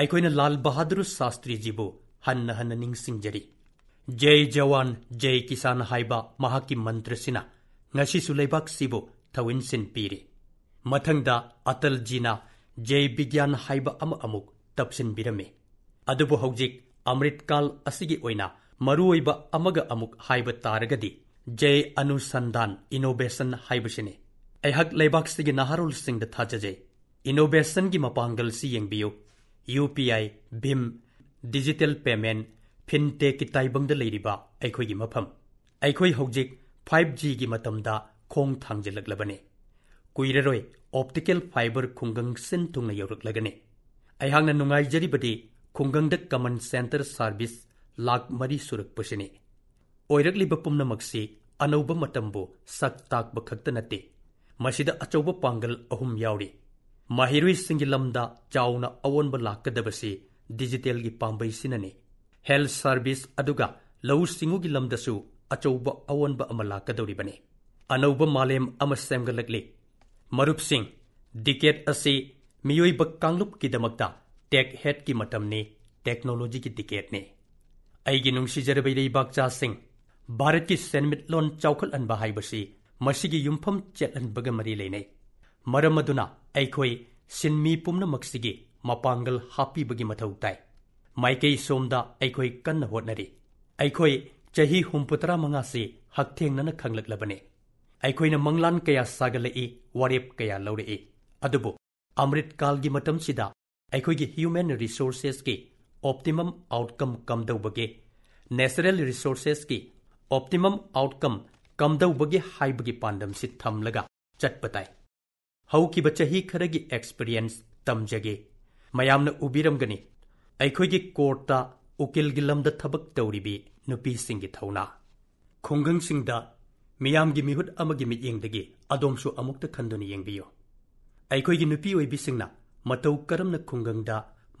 ꯑꯩꯈꯣꯏꯅ ꯂꯥꯜ ꯕꯍꯥꯗꯨꯔ ꯁꯥꯁꯇ꯭ꯔꯤꯖꯤꯕꯨ ꯍꯟꯅ ꯍꯟꯅ ꯅꯤꯡꯁꯤꯡꯖꯔꯤ जय जवान जय किसान हाईबी मंत्रसीबो थविन पीरे मथंग अटल जीना जय विज्ञान हाइब अमुक तपसन भीरमे अब अमृत काल अमग अमुक हाइब तारगदी जय अनुसंधान इनोबेसन हाइबसीने अहक लेबाक्सिगे सिंह थाचजे इनोबेसन की मपांगल सी यंग यूपीआई भीम डिजिटल पेमेंट ꯐꯤꯟꯇꯦꯛꯀꯤ ꯇꯥꯏꯕꯪꯗ ꯂꯩꯔꯤꯕ ꯑꯩꯈꯣꯏꯒꯤ ꯃꯐꯝ ꯑꯩꯈꯣꯏ ꯍꯧꯖꯤꯛ 5Gꯒꯤ ꯃꯇꯝꯗ ꯈꯣꯡ ꯊꯥꯡꯖꯤꯜꯂꯛꯂꯕꯅꯤ ꯀꯨꯏꯔꯔꯣꯏ ꯑꯣꯞꯇꯤꯀꯦꯜ ꯐꯥꯏꯕꯔ ꯈꯨꯡꯒꯪ ꯁꯤꯟ ꯊꯨꯡꯅ ꯌꯧꯔꯛꯂꯒꯅꯤ ꯑꯩꯍꯥꯛꯅ ꯅꯨꯡꯉꯥꯏꯖꯔꯤꯕꯗꯤ ꯈꯨꯡꯒꯪꯗ ꯀꯃꯟ ꯁꯦꯟꯇꯔ ꯁꯥꯔꯚꯤꯁ ꯂꯥꯛ ꯃꯔꯤ ꯁꯨꯔꯛꯄꯁꯤꯅꯤ ꯑꯣꯏꯔꯛꯂꯤꯕ ꯄꯨꯝꯅꯃꯛꯁꯤ ꯑꯅꯧꯕ ꯃꯇꯝꯕꯨ ꯁꯛ ꯇꯥꯛꯄ ꯈꯛꯇ ꯅꯠꯇꯦ ꯃꯁꯤꯗ ꯑꯆꯧꯕ ꯄꯥꯡꯒꯜ ꯑꯍꯨꯝ ꯌꯥꯎꯔꯤ ꯃꯍꯩꯔꯣꯏꯁꯤꯡꯒꯤ ꯂꯝꯗ ꯆꯥꯎꯅ ꯑꯑꯣꯟꯕ ꯂꯥꯛꯀꯗꯕꯁꯤ ꯗꯤꯖꯤꯇꯦꯜꯒꯤ ꯄꯥꯝꯕꯩꯁꯤꯅꯅꯤ ꯍꯦꯜꯊ ꯁꯔꯚꯤꯁ ꯑꯗꯨꯒ ꯂꯧꯎ ꯁꯤꯡꯎꯒꯤ ꯂꯝꯗꯁꯨ ꯑꯆꯧꯕ ꯑꯑꯣꯟꯕ ꯑꯃ ꯂꯥꯛꯀꯗꯧꯔꯤꯕꯅꯤ ꯑꯅꯧꯕ ꯃꯥꯂꯦꯝ ꯑꯃ ꯁꯦꯝꯒꯠꯂꯛꯂꯤ ꯃꯔꯨꯞꯁꯤꯡ ꯗꯤꯀꯦꯠ ꯑꯁꯤ ꯃꯤꯑꯣꯏꯕ ꯀꯥꯡꯂꯨꯞꯀꯤꯗꯃꯛꯇ ꯇꯦꯛ ꯍꯦꯠꯀꯤ ꯃꯇꯝꯅꯤ ꯇꯦꯛꯅꯣꯂꯣꯖꯤꯒꯤ ꯗꯤꯀꯦꯠꯅꯤ ꯑꯩꯒꯤ ꯅꯨꯡꯁꯤꯖꯔꯕ ꯏꯔꯩꯕꯥꯛꯆꯥꯁꯤꯡ ꯚꯥꯔꯠꯀꯤ ꯁꯦꯟꯃꯤꯠꯂꯣꯟ ꯆꯥꯎꯈꯠꯍꯟꯕ ꯍꯥꯏꯕꯁꯤ ꯃꯁꯤꯒꯤ ꯌꯨꯝꯐꯝ ꯆꯦꯠꯍꯟꯕꯒ ꯃꯔꯤ ꯂꯩꯅꯩ ꯃꯔꯝ ꯑꯗꯨꯅ ꯑꯩꯈꯣꯏ ꯁꯤꯟꯃꯤ ꯄꯨꯝꯅꯃꯛꯁꯤꯒꯤ ꯃꯄꯥꯡꯒꯜ ꯍꯥꯞꯄꯤꯕꯒꯤ ꯃꯊꯧ ꯇꯥꯏ ꯃꯥꯏꯀꯩ ꯁꯣꯝꯗ ꯑꯩꯈꯣꯏ ꯀꯟꯅ ꯍꯣꯠꯅꯔꯤ ꯑꯩꯈꯣꯏ ꯆꯍꯤ ꯍꯨꯝꯐꯨꯇꯔꯥ ꯃꯉꯥꯁꯤ ꯍꯛꯊꯦꯡꯅꯅ ꯈꯪꯂꯛꯂꯕꯅꯤ ꯑꯩꯈꯣꯏꯅ ꯃꯪꯂꯥꯟ ꯀꯌꯥ ꯁꯥꯒꯠꯂꯛꯏ ꯋꯥꯔꯦꯞ ꯀꯌꯥ ꯂꯧꯔꯛꯏ ꯑꯗꯨꯕꯨ ꯑꯃ꯭ꯔꯤꯠꯀꯥꯜꯒꯤ ꯃꯇꯝꯁꯤꯗ ꯑꯩꯈꯣꯏꯒꯤ ꯍ꯭ꯌꯨꯃꯦꯟ ꯔꯤꯁꯣꯔꯁꯦꯁꯀꯤ ꯑꯣꯞꯇꯤꯃꯝ ꯑꯥꯎꯠꯀꯝ ꯀꯝꯗꯧꯕꯒꯦ ꯅꯦꯆꯔꯦꯜ ꯔꯤꯁꯣꯔꯁꯦꯁꯀꯤ ꯑꯣꯞꯇꯤꯃꯝ ꯑꯥꯎꯠꯀꯝ ꯀꯝꯗꯧꯕꯒꯦ ꯍꯥꯏꯕꯒꯤ ꯄꯥꯟꯗꯝꯁꯤ ꯊꯝꯂꯒ ꯆꯠꯄ ꯇꯥꯏ ꯍꯧꯈꯤꯕ ꯆꯍꯤ ꯈꯔꯒꯤ ꯑꯦꯛꯁꯄꯤꯔꯤꯌꯦꯟꯁ ꯇꯝꯖꯒꯦ ꯃꯌꯥꯝꯅ ꯎꯕꯤꯔꯝꯒꯅꯤ ꯑꯩꯈꯣꯏꯒꯤ ꯀꯣꯔꯠꯇ ꯎꯀꯤꯜꯒꯤ ꯂꯝꯗ ꯊꯕꯛ ꯇꯧꯔꯤꯕꯤ ꯅꯨꯄꯤꯁꯤꯡꯒꯤ ꯊꯧꯅꯥ ꯈꯨꯡꯒꯪꯁꯤꯡꯗ ꯃꯤꯌꯥꯝꯒꯤ ꯃꯤꯍꯨꯠ ꯑꯃꯒꯤ ꯃꯤꯠꯌꯦꯡꯗꯒꯤ ꯑꯗꯣꯝꯁꯨ ꯑꯃꯨꯛꯇ ꯈꯟꯗꯨꯅ ꯌꯦꯡꯕꯤꯌꯨ ꯑꯩꯈꯣꯏꯒꯤ ꯅꯨꯄꯤ ꯑꯣꯏꯕꯤꯁꯤꯡꯅ ꯃꯇꯧ ꯀꯔꯝꯅ ꯈꯨꯡꯒꯪꯗ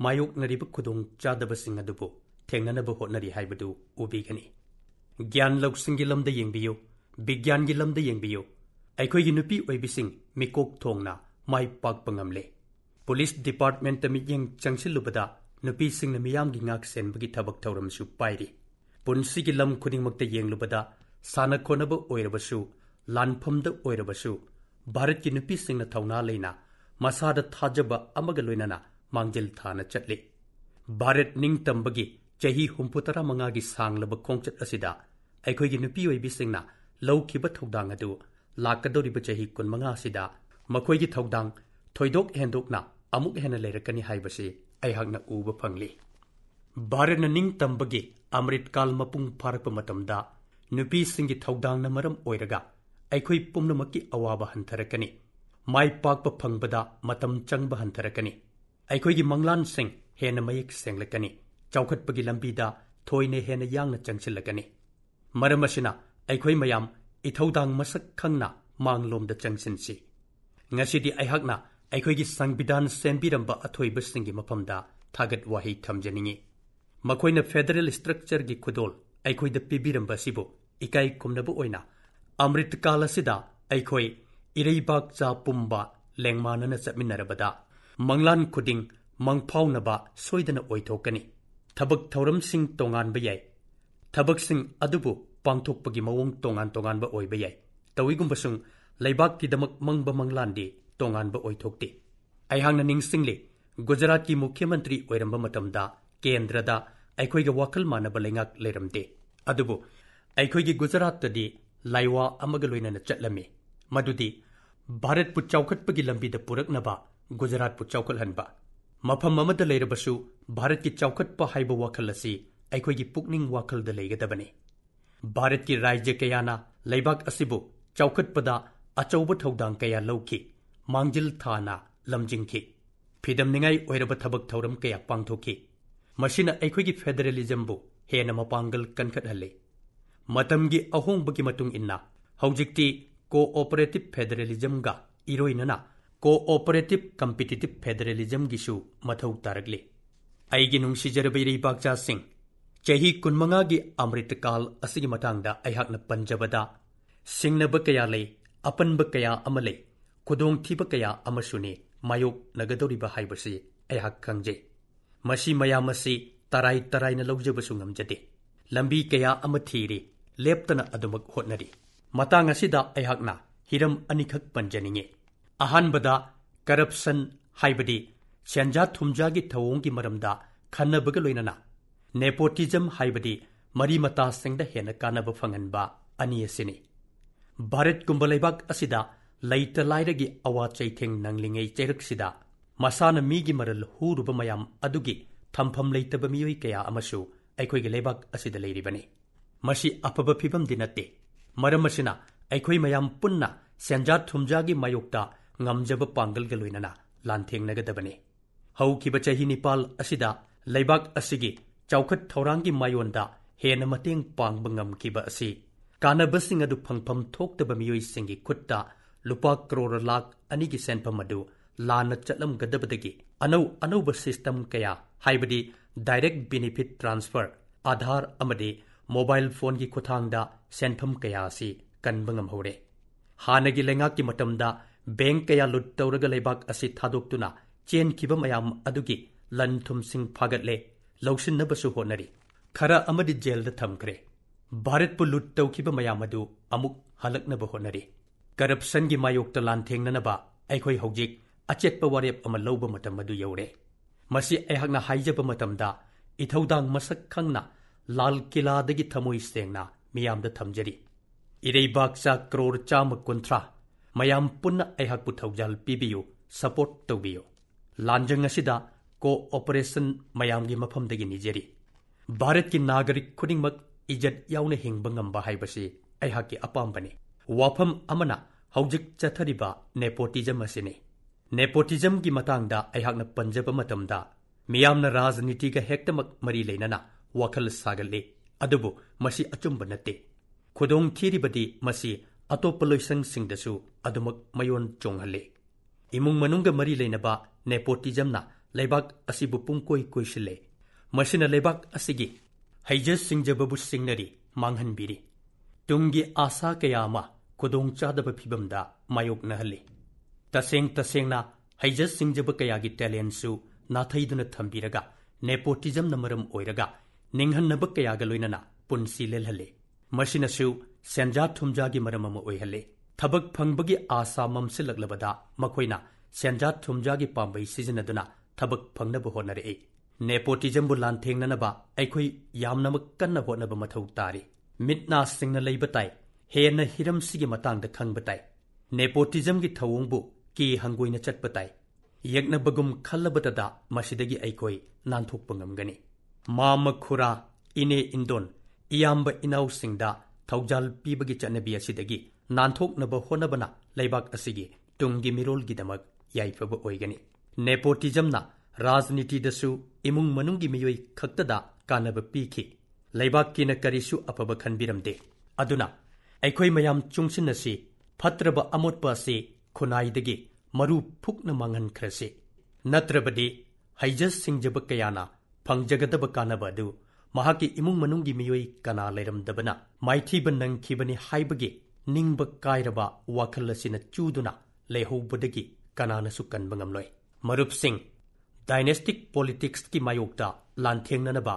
ꯃꯥꯌꯣꯛꯅꯔꯤꯕ ꯈꯨꯗꯣꯡꯆꯥꯗꯕꯁꯤꯡ ꯑꯗꯨꯕꯨ ꯊꯦꯡꯅꯅꯕ ꯍꯣꯠꯅꯔꯤ ꯍꯥꯏꯕꯗꯨ ꯎꯕꯤꯒꯅꯤ ꯒ꯭ꯌꯥꯟ ꯂꯧꯁꯤꯡꯒꯤ ꯂꯝꯗ ꯌꯦꯡꯕꯤꯌꯨ ꯕꯤꯒ꯭ꯌꯥꯟꯒꯤ ꯂꯝꯗ ꯌꯦꯡꯕꯤꯌꯨ ꯑꯩꯈꯣꯏꯒꯤ ꯅꯨꯄꯤ ꯑꯣꯏꯕꯤꯁꯤꯡ ꯃꯤꯀꯣꯛ ꯊꯣꯡꯅ ꯃꯥꯏ ꯄꯥꯛꯄ ꯉꯝꯂꯦ ꯄꯨꯂꯤꯁ ꯗꯤꯄꯥꯔꯠꯃꯦꯟꯠꯇ ꯃꯤꯠꯌꯦꯡ ꯆꯪꯁꯤꯜꯂꯨꯕꯗ ꯅꯨꯄꯤꯁꯤꯡꯅ ꯃꯤꯌꯥꯝꯒꯤ ꯉꯥꯛ ꯁꯦꯟꯕꯒꯤ ꯊꯕꯛ ꯊꯧꯔꯝꯁꯨ ꯄꯥꯏꯔꯤ ꯄꯨꯟꯁꯤꯒꯤ ꯂꯝ ꯈꯨꯗꯤꯡꯃꯛꯇ ꯌꯦꯡꯂꯨꯕꯗ ꯁꯥꯟꯅ ꯈꯣꯠꯅꯕ ꯑꯣꯏꯔꯕꯁꯨ ꯂꯥꯟꯐꯝꯗ ꯑꯣꯏꯔꯕꯁꯨ ꯚꯥꯔꯠꯀꯤ ꯅꯨꯄꯤꯁꯤꯡꯅ ꯊꯧꯅꯥ ꯂꯩꯅ ꯃꯁꯥꯗ ꯊꯥꯖꯕ ꯑꯃꯒ ꯂꯣꯏꯅꯅ ꯃꯥꯡꯖꯤꯜ ꯊꯥꯅ ꯆꯠꯂꯤ ꯚꯥꯔꯠ ꯅꯤꯡꯇꯝꯕꯒꯤ ꯆꯍꯤ ꯍꯨꯝꯐꯨ ꯇꯔꯥ ꯃꯉꯥꯒꯤ ꯁꯥꯡꯂꯕ ꯈꯣꯡꯆꯠ ꯑꯁꯤꯗ ꯑꯩꯈꯣꯏꯒꯤ ꯅꯨꯄꯤ ꯑꯣꯏꯕꯤꯁꯤꯡꯅ ꯂꯧꯈꯤꯕ ꯊꯧꯗꯥꯡ ꯑꯗꯨ ꯂꯥꯛꯀꯗꯧꯔꯤꯕ ꯆꯍꯤ ꯀꯨꯟꯃꯉꯥ ꯑꯁꯤꯗ ꯃꯈꯣꯏꯒꯤ ꯊꯧꯗꯥꯡ ꯊꯣꯏꯗꯣꯛ ꯍꯦꯟꯗꯣꯛꯅ ꯑꯃꯨꯛ ꯍꯦꯟꯅ ꯂꯩꯔꯛꯀꯅꯤ ꯍꯥꯏꯕꯁꯤ ꯑꯩꯍꯥꯛꯅ ꯎꯕ ꯐꯪꯂꯤ ꯚꯥꯔꯠꯅ ꯅꯤꯡꯇꯝꯕꯒꯤ ꯑꯃ꯭ꯔꯤꯠꯀꯥꯜ ꯃꯄꯨꯡ ꯐꯥꯔꯛꯄ ꯃꯇꯝꯗ ꯅꯨꯄꯤꯁꯤꯡꯒꯤ ꯊꯧꯗꯥꯡꯅ ꯃꯔꯝ ꯑꯣꯏꯔꯒ ꯑꯩꯈꯣꯏ ꯄꯨꯝꯅꯃꯛꯀꯤ ꯑꯋꯥꯕ ꯍꯟꯊꯔꯛꯀꯅꯤ ꯃꯥꯏ ꯄꯥꯛꯄ ꯐꯪꯕꯗ ꯃꯇꯝ ꯆꯪꯕ ꯍꯟꯊꯔꯛꯀꯅꯤ ꯑꯩꯈꯣꯏꯒꯤ ꯃꯪꯂꯥꯟꯁꯤꯡ ꯍꯦꯟꯅ ꯃꯌꯦꯛ ꯁꯦꯡꯂꯛꯀꯅꯤ ꯆꯥꯎꯈꯠꯄꯒꯤ ꯂꯝꯕꯤꯗ ꯊꯣꯏꯅ ꯍꯦꯟꯅ ꯌꯥꯡꯅ ꯆꯪꯁꯤꯜꯂꯛꯀꯅꯤ ꯃꯔꯝ ꯑꯁꯤꯅ ꯑꯩꯈꯣꯏ ꯃꯌꯥꯝ ꯏꯊꯧꯗꯥꯡ ꯃꯁꯛ ꯈꯪꯅ ꯃꯥꯡꯂꯣꯝꯗ ꯆꯪꯁꯤꯟꯁꯤ ꯉꯁꯤꯗꯤ ꯑꯩꯍꯥꯛꯅ ꯑꯩꯈꯣꯏꯒꯤ ꯁꯪꯕꯤꯙꯥꯟ ꯁꯦꯝꯕꯤꯔꯝꯕ ꯑꯊꯣꯏꯕꯁꯤꯡꯒꯤ ꯃꯐꯝꯗ ꯊꯥꯒꯠ ꯋꯥꯍꯩ ꯊꯝꯖꯅꯤꯡꯉꯤ ꯃꯈꯣꯏꯅ ꯐꯦꯗꯔꯦꯜ ꯁ꯭ꯇ꯭ꯔꯛꯆꯔꯒꯤ ꯈꯨꯗꯣꯜ ꯑꯩꯈꯣꯏꯗ ꯄꯤꯕꯤꯔꯝꯕ ꯑꯁꯤꯕꯨ ꯏꯀꯥꯏ ꯈꯨꯝꯅꯕ ꯑꯣꯏꯅ ꯑꯃ꯭ꯔꯤꯠ ꯀꯥꯜ ꯑꯁꯤꯗ ꯑꯩꯈꯣꯏ ꯏꯔꯩꯕꯥꯛ ꯆꯥ ꯄꯨꯝꯕ ꯂꯦꯡꯃꯥꯟꯅꯅ ꯆꯠꯃꯤꯟꯅꯔꯕꯗ ꯃꯪꯂꯥꯟ ꯈꯨꯗꯤꯡ ꯃꯪꯐꯥꯎꯅꯕ ꯁꯣꯏꯗꯅ ꯑꯣꯏꯊꯣꯛꯀꯅꯤ ꯊꯕꯛ ꯊꯧꯔꯝꯁꯤꯡ ꯇꯣꯉꯥꯟꯕ ꯌꯥꯏ ꯊꯕꯛꯁꯤꯡ ꯑꯗꯨꯕꯨ ꯄꯥꯡꯊꯣꯛꯄꯒꯤ ꯃꯑꯣꯡ ꯇꯣꯉꯥꯟ ꯇꯣꯉꯥꯟꯕ ꯑꯣꯏꯕ ꯌꯥꯏ ꯇꯧꯏꯒꯨꯝꯕꯁꯨꯡ ꯂꯩꯕꯥꯛꯀꯤꯗꯃꯛ ꯃꯪꯕ ꯃꯪꯂꯥꯟꯗꯤ ꯇꯣꯉꯥꯟꯕ ꯑꯣꯏꯊꯣꯛꯇꯦ꯫ ꯑꯩꯍꯥꯛꯅ ꯅꯤꯡꯁꯤꯡꯂꯤ ꯒꯨꯖꯔꯥꯠꯀꯤ ꯃꯨꯈ꯭ꯌ ꯃꯟꯇ꯭ꯔꯤ ꯑꯣꯏꯔꯝꯕ ꯃꯇꯝꯗ ꯀꯦꯟꯗ꯭ꯔꯗ ꯑꯩꯈꯣꯏꯒ ꯋꯥꯈꯜ ꯃꯥꯟꯅꯕ ꯂꯩꯉꯥꯛ ꯂꯩꯔꯝꯗꯦ꯫ ꯑꯗꯨꯕꯨ ꯑꯩꯈꯣꯏꯒꯤ ꯒꯨꯖꯔꯥꯠꯇꯗꯤ ꯂꯥꯏꯋꯥ ꯑꯃꯒ ꯂꯣꯏꯅꯅ ꯆꯠꯂꯝꯃꯤ꯫ ꯃꯗꯨꯗꯤ ꯚꯥꯔꯠꯄꯨ ꯆꯥꯎꯈꯠꯄꯒꯤ ꯂꯝꯕꯤꯗ ꯄꯨꯔꯛꯅꯕ ꯒꯨꯖꯔꯥꯠꯄꯨ ꯆꯥꯎꯈꯠꯍꯟꯕ꯫ ꯃꯐꯝ ꯑꯃꯗ ꯂꯩꯔꯕꯁꯨ ꯚꯥꯔꯠꯀꯤ ꯆꯥꯎꯈꯠꯄ ꯍꯥꯏꯕ ꯋꯥꯈꯜ ꯑꯁꯤ ꯑꯩꯈꯣꯏꯒꯤ ꯄꯨꯛꯅꯤꯡ ꯋꯥꯈꯜꯗ ꯂꯩꯒꯗꯕꯅꯤ꯫ ꯚꯥꯔꯠꯀꯤ ꯔꯥꯖ꯭ꯌ ꯀꯌꯥꯅ ꯂꯩꯕꯥꯛ ꯑꯁꯤꯕꯨ ꯆꯥꯎꯈꯠꯄꯗ ꯑꯆꯧꯕ ꯊꯧꯗꯥꯡ ꯀꯌꯥ ꯂꯧꯈꯤ꯫ ꯃꯥꯡꯖꯤꯜ ꯊꯥꯅ ꯂꯝꯖꯤꯡꯈꯤ ꯐꯤꯗꯝꯅꯤꯉꯥꯏ ꯑꯣꯏꯔꯕ ꯊꯕꯛ ꯊꯧꯔꯝ ꯀꯌꯥ ꯄꯥꯡꯊꯣꯛꯈꯤ ꯃꯁꯤꯅ ꯑꯩꯈꯣꯏꯒꯤ ꯐꯦꯗꯔꯦꯂꯤꯖꯝꯕꯨ ꯍꯦꯟꯅ ꯃꯄꯥꯡꯒꯜ ꯀꯟꯈꯠꯍꯜꯂꯤ ꯃꯇꯝꯒꯤ ꯑꯍꯣꯡꯕꯒꯤ ꯃꯇꯨꯡ ꯏꯟꯅ ꯍꯧꯖꯤꯛꯇꯤ ꯀꯣꯑꯣꯄꯔꯦꯇꯤꯕ ꯐꯦꯗꯔꯦꯂꯤꯖꯝꯒ ꯏꯔꯣꯏꯅꯅ ꯀꯣꯑꯣꯄꯔꯦꯇꯤꯕ ꯀꯝꯄꯤꯇꯤꯇꯤꯕ ꯐꯦꯗꯔꯦꯂꯤꯖꯝꯒꯤꯁꯨ ꯃꯊꯧ ꯇꯥꯔꯛꯂꯤ ꯑꯩꯒꯤ ꯅꯨꯡꯁꯤꯖꯔꯕ ꯏꯔꯩꯕꯥꯛꯆꯥꯁꯤꯡ ꯆꯍꯤ ꯀꯨꯟꯃꯉꯥꯒꯤ ꯑꯃ꯭ꯔꯤꯇꯀꯥꯜ ꯑꯁꯤꯒꯤ ꯃꯇꯥꯡꯗ ꯑꯩꯍꯥꯛꯅ ꯄꯟꯖꯕꯗ ꯁꯤꯡꯅꯕ ꯀꯌꯥ ꯂꯩ ꯑꯄꯟꯕ ꯀꯌꯥ ꯑꯃ ꯂꯩ ꯈꯨꯗꯣꯡꯊꯤꯕ ꯀꯌꯥ ꯑꯃꯁꯨꯅꯤ ꯃꯥꯌꯣꯛꯅꯒꯗꯧꯔꯤꯕ ꯍꯥꯏꯕꯁꯤ ꯑꯩꯍꯥꯛ ꯈꯪꯖꯩ ꯃꯁꯤ ꯃꯌꯥꯝ ꯑꯁꯤ ꯇꯔꯥꯏ ꯇꯔꯥꯏꯅ ꯂꯧꯖꯕꯁꯨ ꯉꯝꯖꯗꯦ ꯂꯝꯕꯤ ꯀꯌꯥ ꯑꯃ ꯊꯤꯔꯤ ꯂꯦꯞꯇꯅ ꯑꯗꯨꯃꯛ ꯍꯣꯠꯅꯔꯤ ꯃꯇꯥꯡ ꯑꯁꯤꯗ ꯑꯩꯍꯥꯛꯅ ꯍꯤꯔꯝ ꯑꯅꯤꯈꯛ ꯄꯟꯖꯅꯤꯡꯉꯤ ꯑꯍꯥꯟꯕꯗ ꯀꯔꯞꯁꯟ ꯍꯥꯏꯕꯗꯤ ꯁꯦꯟꯖꯥ ꯊꯨꯝꯖꯥꯒꯤ ꯊꯧꯑꯣꯡꯒꯤ ꯃꯔꯝꯗ ꯈꯟꯅꯕꯒ ꯂꯣꯏꯅꯅ ꯅꯦꯄꯣꯇꯤꯖꯝ ꯍꯥꯏꯕꯗꯤ ꯃꯔꯤ ꯃꯇꯥꯁꯤꯡꯗ ꯍꯦꯟꯅ ꯀꯥꯟꯅꯕ ꯐꯪꯍꯟꯕ ꯑꯅꯤ ꯑꯁꯤꯅꯤ ꯚꯥꯔꯠꯀꯨꯝꯕ ꯂꯩꯕꯥꯛ ꯑꯁꯤꯗ ꯂꯩꯇ ꯂꯥꯏꯔꯒꯤ ꯑꯋꯥ ꯆꯩꯊꯦꯡ ꯅꯪꯂꯤꯉꯩ ꯆꯩꯔꯛꯁꯤꯗ ꯃꯁꯥꯅ ꯃꯤꯒꯤ ꯃꯔꯜ ꯍꯨꯔꯨꯕ ꯃꯌꯥꯝ ꯑꯗꯨꯒꯤ ꯊꯝꯐꯝ ꯂꯩꯇꯕ ꯃꯤꯑꯣꯏ ꯀꯌꯥ ꯑꯃꯁꯨ ꯑꯩꯈꯣꯏꯒꯤ ꯂꯩꯕꯥꯛ ꯑꯁꯤꯗ ꯂꯩꯔꯤꯕꯅꯤ ꯃꯁꯤ ꯑꯐꯕ ꯐꯤꯕꯝꯗꯤ ꯅꯠꯇꯦ ꯃꯔꯝ ꯑꯁꯤꯅ ꯑꯩꯈꯣꯏ ꯃꯌꯥꯝ ꯄꯨꯟꯅ ꯁꯦꯟꯖꯥ ꯊꯨꯝꯖꯥꯒꯤ ꯃꯥꯌꯣꯛꯇ ꯉꯝꯖꯕ ꯄꯥꯡꯒꯜꯒ ꯂꯣꯏꯅꯅ ꯂꯥꯟꯊꯦꯡꯅꯒꯗꯕꯅꯤ ꯍꯧꯈꯤꯕ ꯆꯍꯤ ꯅꯤꯄꯥꯜ ꯑꯁꯤꯗ ꯂꯩꯕꯥꯛ ꯑꯁꯤꯒꯤ ꯆꯥꯎꯈꯠ ꯊꯧꯔꯥꯡꯒꯤ ꯃꯥꯌꯣꯟꯗ ꯍꯦꯟꯅ ꯃꯇꯦꯡ ꯄꯥꯡꯕ ꯉꯝꯈꯤꯕ ꯑꯁꯤ ꯀꯥꯟꯅꯕꯁꯤꯡ ꯑꯗꯨ ꯐꯪꯐꯝ ꯊꯣꯛꯇꯕ ꯃꯤꯑꯣꯏꯁꯤꯡꯒꯤ ꯈꯨꯠꯇ ꯂꯨꯄꯥ ꯀ꯭ꯔꯣꯔ ꯂꯥꯈ ꯑꯅꯤꯒꯤ ꯁꯦꯟꯐꯝ ꯑꯗꯨ ꯂꯥꯟꯅ ꯆꯠꯂꯝꯒꯗꯕꯗꯒꯤ ꯑꯅꯧ ꯑꯅꯧꯕ ꯁꯤꯁꯇꯝ ꯀꯌꯥ ꯍꯥꯏꯕꯗꯤ ꯗꯥꯏꯔꯦꯛ ꯕꯦꯅꯤꯐꯤꯠ ꯇ꯭ꯔꯥꯟꯁꯐꯔ ꯑꯥꯙꯥꯔ ꯑꯃꯗꯤ ꯃꯣꯕꯥꯏꯜ ꯐꯣꯟꯒꯤ ꯈꯨꯠꯊꯥꯡꯗ ꯁꯦꯟꯐꯝ ꯀꯌꯥ ꯑꯁꯤ ꯀꯟꯕ ꯉꯝꯍꯧꯔꯦ ꯍꯥꯟꯅꯒꯤ ꯂꯩꯉꯥꯛꯀꯤ ꯃꯇꯝꯗ ꯕꯦꯡꯛ ꯀꯌꯥ ꯂꯨꯠ ꯇꯧꯔꯒ ꯂꯩꯕꯥꯛ ꯑꯁꯤ ꯊꯥꯗꯣꯛꯇꯨꯅ ꯆꯦꯟꯈꯤꯕ ꯃꯌꯥꯝ ꯑꯗꯨꯒꯤ ꯂꯟ ꯊꯨꯝꯁꯤꯡ ꯐꯥꯒꯠꯂꯦ ꯂꯧꯁꯤꯟꯅꯕꯁꯨ ꯍꯣꯠꯅꯔꯤ ꯈꯔ ꯑꯃꯗꯤ ꯖꯦꯜꯗ ꯊꯝꯈ꯭ꯔꯦ ꯚꯥꯔꯠꯄꯨ ꯂꯨꯠ ꯇꯧꯈꯤꯕ ꯃꯌꯥꯝ ꯑꯗꯨ ꯑꯃꯨꯛ ꯍꯜꯂꯛꯅꯕ ꯍꯣꯠꯅꯔꯤ ꯀꯔꯞꯁꯟꯒꯤ ꯃꯥꯌꯣꯛꯇ ꯂꯥꯟꯊꯦꯡꯅꯅꯕ ꯑꯩꯈꯣይ ꯍꯧꯖꯤꯛ ꯑꯆꯦꯠꯄ ꯋꯥꯔꯦꯞ ꯑꯃ ꯂꯧꯕ ꯃꯇꯝ ꯑꯗꯨ ꯌꯧꯔꯦ ꯃꯁꯤ ꯑꯩꯍꯥꯛꯅ ꯍꯥꯏꯖꯕ ꯃꯇꯝꯗ ꯏꯊꯧꯗꯥꯡ ꯃꯁꯛ ꯈꯪꯅ ꯂꯥꯜ ꯀꯤꯂꯥꯗꯒꯤ ꯊꯃꯣꯏ ꯁꯦꯡꯅ ꯃꯤꯌꯥꯝꯗ ꯊꯝꯖꯔꯤ ꯏꯔꯩꯕꯥꯛꯆꯥ ꯀ꯭ꯔꯣꯔ ꯆꯥꯝꯃ ꯀꯨꯟꯊ꯭ꯔꯥ ꯃꯌꯥꯝ ꯄꯨꯟꯅ ꯑꯩꯍꯥꯛꯄꯨ ꯊꯧꯖꯥꯜ ꯄꯤꯕꯤꯌꯨ ꯁꯄꯣꯔꯠ ꯇꯧꯕꯤꯌꯨ ꯂꯥꯟꯖꯪ ꯑꯁꯤꯗ ꯀꯣ ꯑꯣꯄꯔꯦꯁꯟ ꯃꯌꯥꯝꯒꯤ ꯃꯐꯝꯗꯒꯤ ꯅꯤꯖꯔꯤ ꯚꯥꯔꯠꯀꯤ ꯅꯥꯒꯔꯤꯛ ꯈꯨꯗꯤꯡꯃꯛ ꯏꯖꯠ ꯌꯥꯎꯅ ꯍꯤꯡꯕ ꯉꯝꯕ ꯍꯥꯏꯕꯁꯤ ꯑꯩꯍꯥꯛꯀꯤ ꯑꯄꯥꯝꯕꯅꯤ ꯋꯥꯐꯝ ꯑꯃꯅ ꯍꯧꯖꯤꯛ ꯆꯠꯊꯔꯤꯕ ꯅꯦꯄꯣꯇꯤꯖꯝ ꯑꯁꯤꯅꯤ ꯅꯦꯄꯣꯇꯤꯖꯝꯒꯤ ꯃꯇꯥꯡꯗ ꯑꯩꯍꯥꯛꯅ ꯄꯟꯖꯕ ꯃꯇꯝꯗ ꯃꯤꯌꯥꯝꯅ ꯔꯥꯖꯅꯤꯇꯤꯒ ꯍꯦꯛꯇꯃꯛ ꯃꯔꯤ ꯂꯩꯅꯅ ꯋꯥꯈꯜ ꯁꯥꯒꯠꯂꯤ ꯑꯗꯨꯕꯨ ꯃꯁꯤ ꯑꯆꯨꯝꯕ ꯅꯠꯇꯦ ꯈꯨꯗꯣꯡ ꯊꯤꯔꯤꯕꯗꯤ ꯃꯁꯤ ꯑꯇꯣꯞꯄ ꯂꯣꯏꯁꯪꯁꯤꯡꯗꯁꯨ ꯑꯗꯨꯃꯛ ꯃꯌꯣꯟ ꯆꯣꯡꯍꯜꯂꯤ ꯏꯃꯨꯡ ꯃꯅꯨꯡꯒ ꯃꯔꯤ ꯂꯩꯅꯕ ꯅꯦꯄꯣꯇꯤꯖꯝꯅ ꯂꯩꯕꯥꯛ ꯑꯁꯤꯕꯨ ꯄꯨꯡꯀꯣꯏ ꯀꯣꯏꯁꯤꯜꯂꯦ ꯃꯁꯤꯅ ꯂꯩꯕꯥꯛ ꯑꯁꯤꯒꯤ ꯍꯩꯖ ꯁꯤꯡꯖꯕꯕꯨ ꯁꯤꯡꯅꯔꯤ ꯃꯥꯡꯍꯟꯕꯤꯔꯤ ꯇꯨꯡꯒꯤ ꯑꯥꯁꯥ ꯀꯌꯥ ꯑꯃ ꯈꯨꯗꯣꯡꯆꯥꯗꯕ ꯐꯤꯕꯝꯗ ꯃꯥꯌꯣꯛꯅꯍꯜꯂꯤ ꯇꯁꯦꯡ ꯇꯁꯦꯡꯅ ꯍꯩꯖ ꯁꯤꯡꯖꯕ ꯀꯌꯥꯒꯤ ꯇꯦꯂꯦꯟꯠꯁꯨ ꯅꯥꯊꯩꯗꯨꯅ ꯊꯝꯕꯤꯔꯒ ꯅꯦꯄꯣꯇꯤꯖꯝꯅ ꯃꯔꯝ ꯑꯣꯏꯔꯒ ꯅꯤꯡꯍꯟꯅꯕ ꯀꯌꯥꯒ ꯂꯣꯏꯅꯅ ꯄꯨꯟꯁꯤ ꯂꯦꯜꯍꯜꯂꯤ ꯃꯁꯤꯅꯁꯨ ꯁꯦꯟꯖꯥ ꯊꯨꯝꯖꯥꯒꯤ ꯃꯔꯝ ꯑꯃ ꯑꯣꯏꯍꯜꯂꯤ ꯊꯕꯛ ꯐꯪꯕꯒꯤ ꯑꯥꯁꯥ ꯃꯝꯁꯤꯜꯂꯛꯂꯕꯗ ꯃꯈꯣꯏꯅ ꯁꯦꯟꯖꯥ ꯊꯨꯝꯖꯥꯒꯤ ꯄꯥꯝꯕꯩ ꯁꯤꯖꯤꯟꯅꯗꯨꯅ ꯊꯕꯛ ꯐꯪꯅꯕ ꯍꯣꯠꯅꯔꯛꯏ ꯅꯦꯄꯣꯇꯤꯖꯝꯕꯨ ꯂꯥꯟꯊꯦꯡꯅꯅꯕ ꯑꯩꯈꯣꯏ ꯌꯥꯝꯅꯃꯛ ꯀꯟꯅ ꯍꯣꯠꯅꯕ ꯃꯊꯧ ꯇꯥꯔꯤ ꯃꯤꯠ ꯅꯥ ꯁꯤꯡꯅ ꯂꯩꯕ ꯇꯥꯏ हेन हिरम से खंग बताए नेपोटिजम की थवबू कि हंगुन चत बताए यगनबगुम खलबदी नाथोपनी इने इंदोन इयाब इना पीब की चनबी नाथोनब होनबनासी तुम की नेपोटिजम राजनीति इमुंग मनुंग की मयो खत कानव पी की लेबा की कहीं अफब खनबीरमदे ꯑꯩꯈꯣꯏ ꯃꯌꯥꯝ ꯆꯨꯡꯁꯤꯟꯅꯁꯤ ꯐꯠꯇ꯭ꯔꯕ ꯑꯃꯣꯠꯄ ꯑꯁꯤ ꯈꯨꯟꯅꯥꯏꯗꯒꯤ ꯃꯔꯨ ꯐꯨꯛꯅ ꯃꯥꯡꯍꯟꯈ꯭ꯔꯁꯤ ꯅꯠꯇ꯭ꯔꯕꯗꯤ ꯍꯩꯖ ꯁꯤꯡꯖꯕ ꯀꯌꯥꯅ ꯐꯪꯖꯒꯗꯕ ꯀꯥꯟꯅꯕ ꯑꯗꯨ ꯃꯍꯥꯛꯀꯤ ꯏꯃꯨꯡ ꯃꯅꯨꯡꯒꯤ ꯃꯤꯑꯣꯏ ꯀꯅꯥ ꯂꯩꯔꯝꯗꯕꯅ ꯃꯥꯏꯊꯤꯕ ꯅꯪꯈꯤꯕꯅꯤ ꯍꯥꯏꯕꯒꯤ ꯅꯤꯡꯕ ꯀꯥꯏꯔꯕ ꯋꯥꯈꯜ ꯑꯁꯤꯅ ꯆꯨꯗꯨꯅ ꯂꯩꯍꯧꯕꯗꯒꯤ ꯀꯅꯥꯅꯁꯨ ꯀꯟꯕ ꯉꯝꯂꯣꯏ ꯃꯔꯨꯞꯁꯤꯡ ꯗꯥꯏꯅꯦꯁꯇꯤꯛ ꯄꯣꯂꯤꯇꯤꯛꯁꯀꯤ ꯃꯥꯌꯣꯛꯇ ꯂꯥꯟꯊꯦꯡꯅꯅꯕ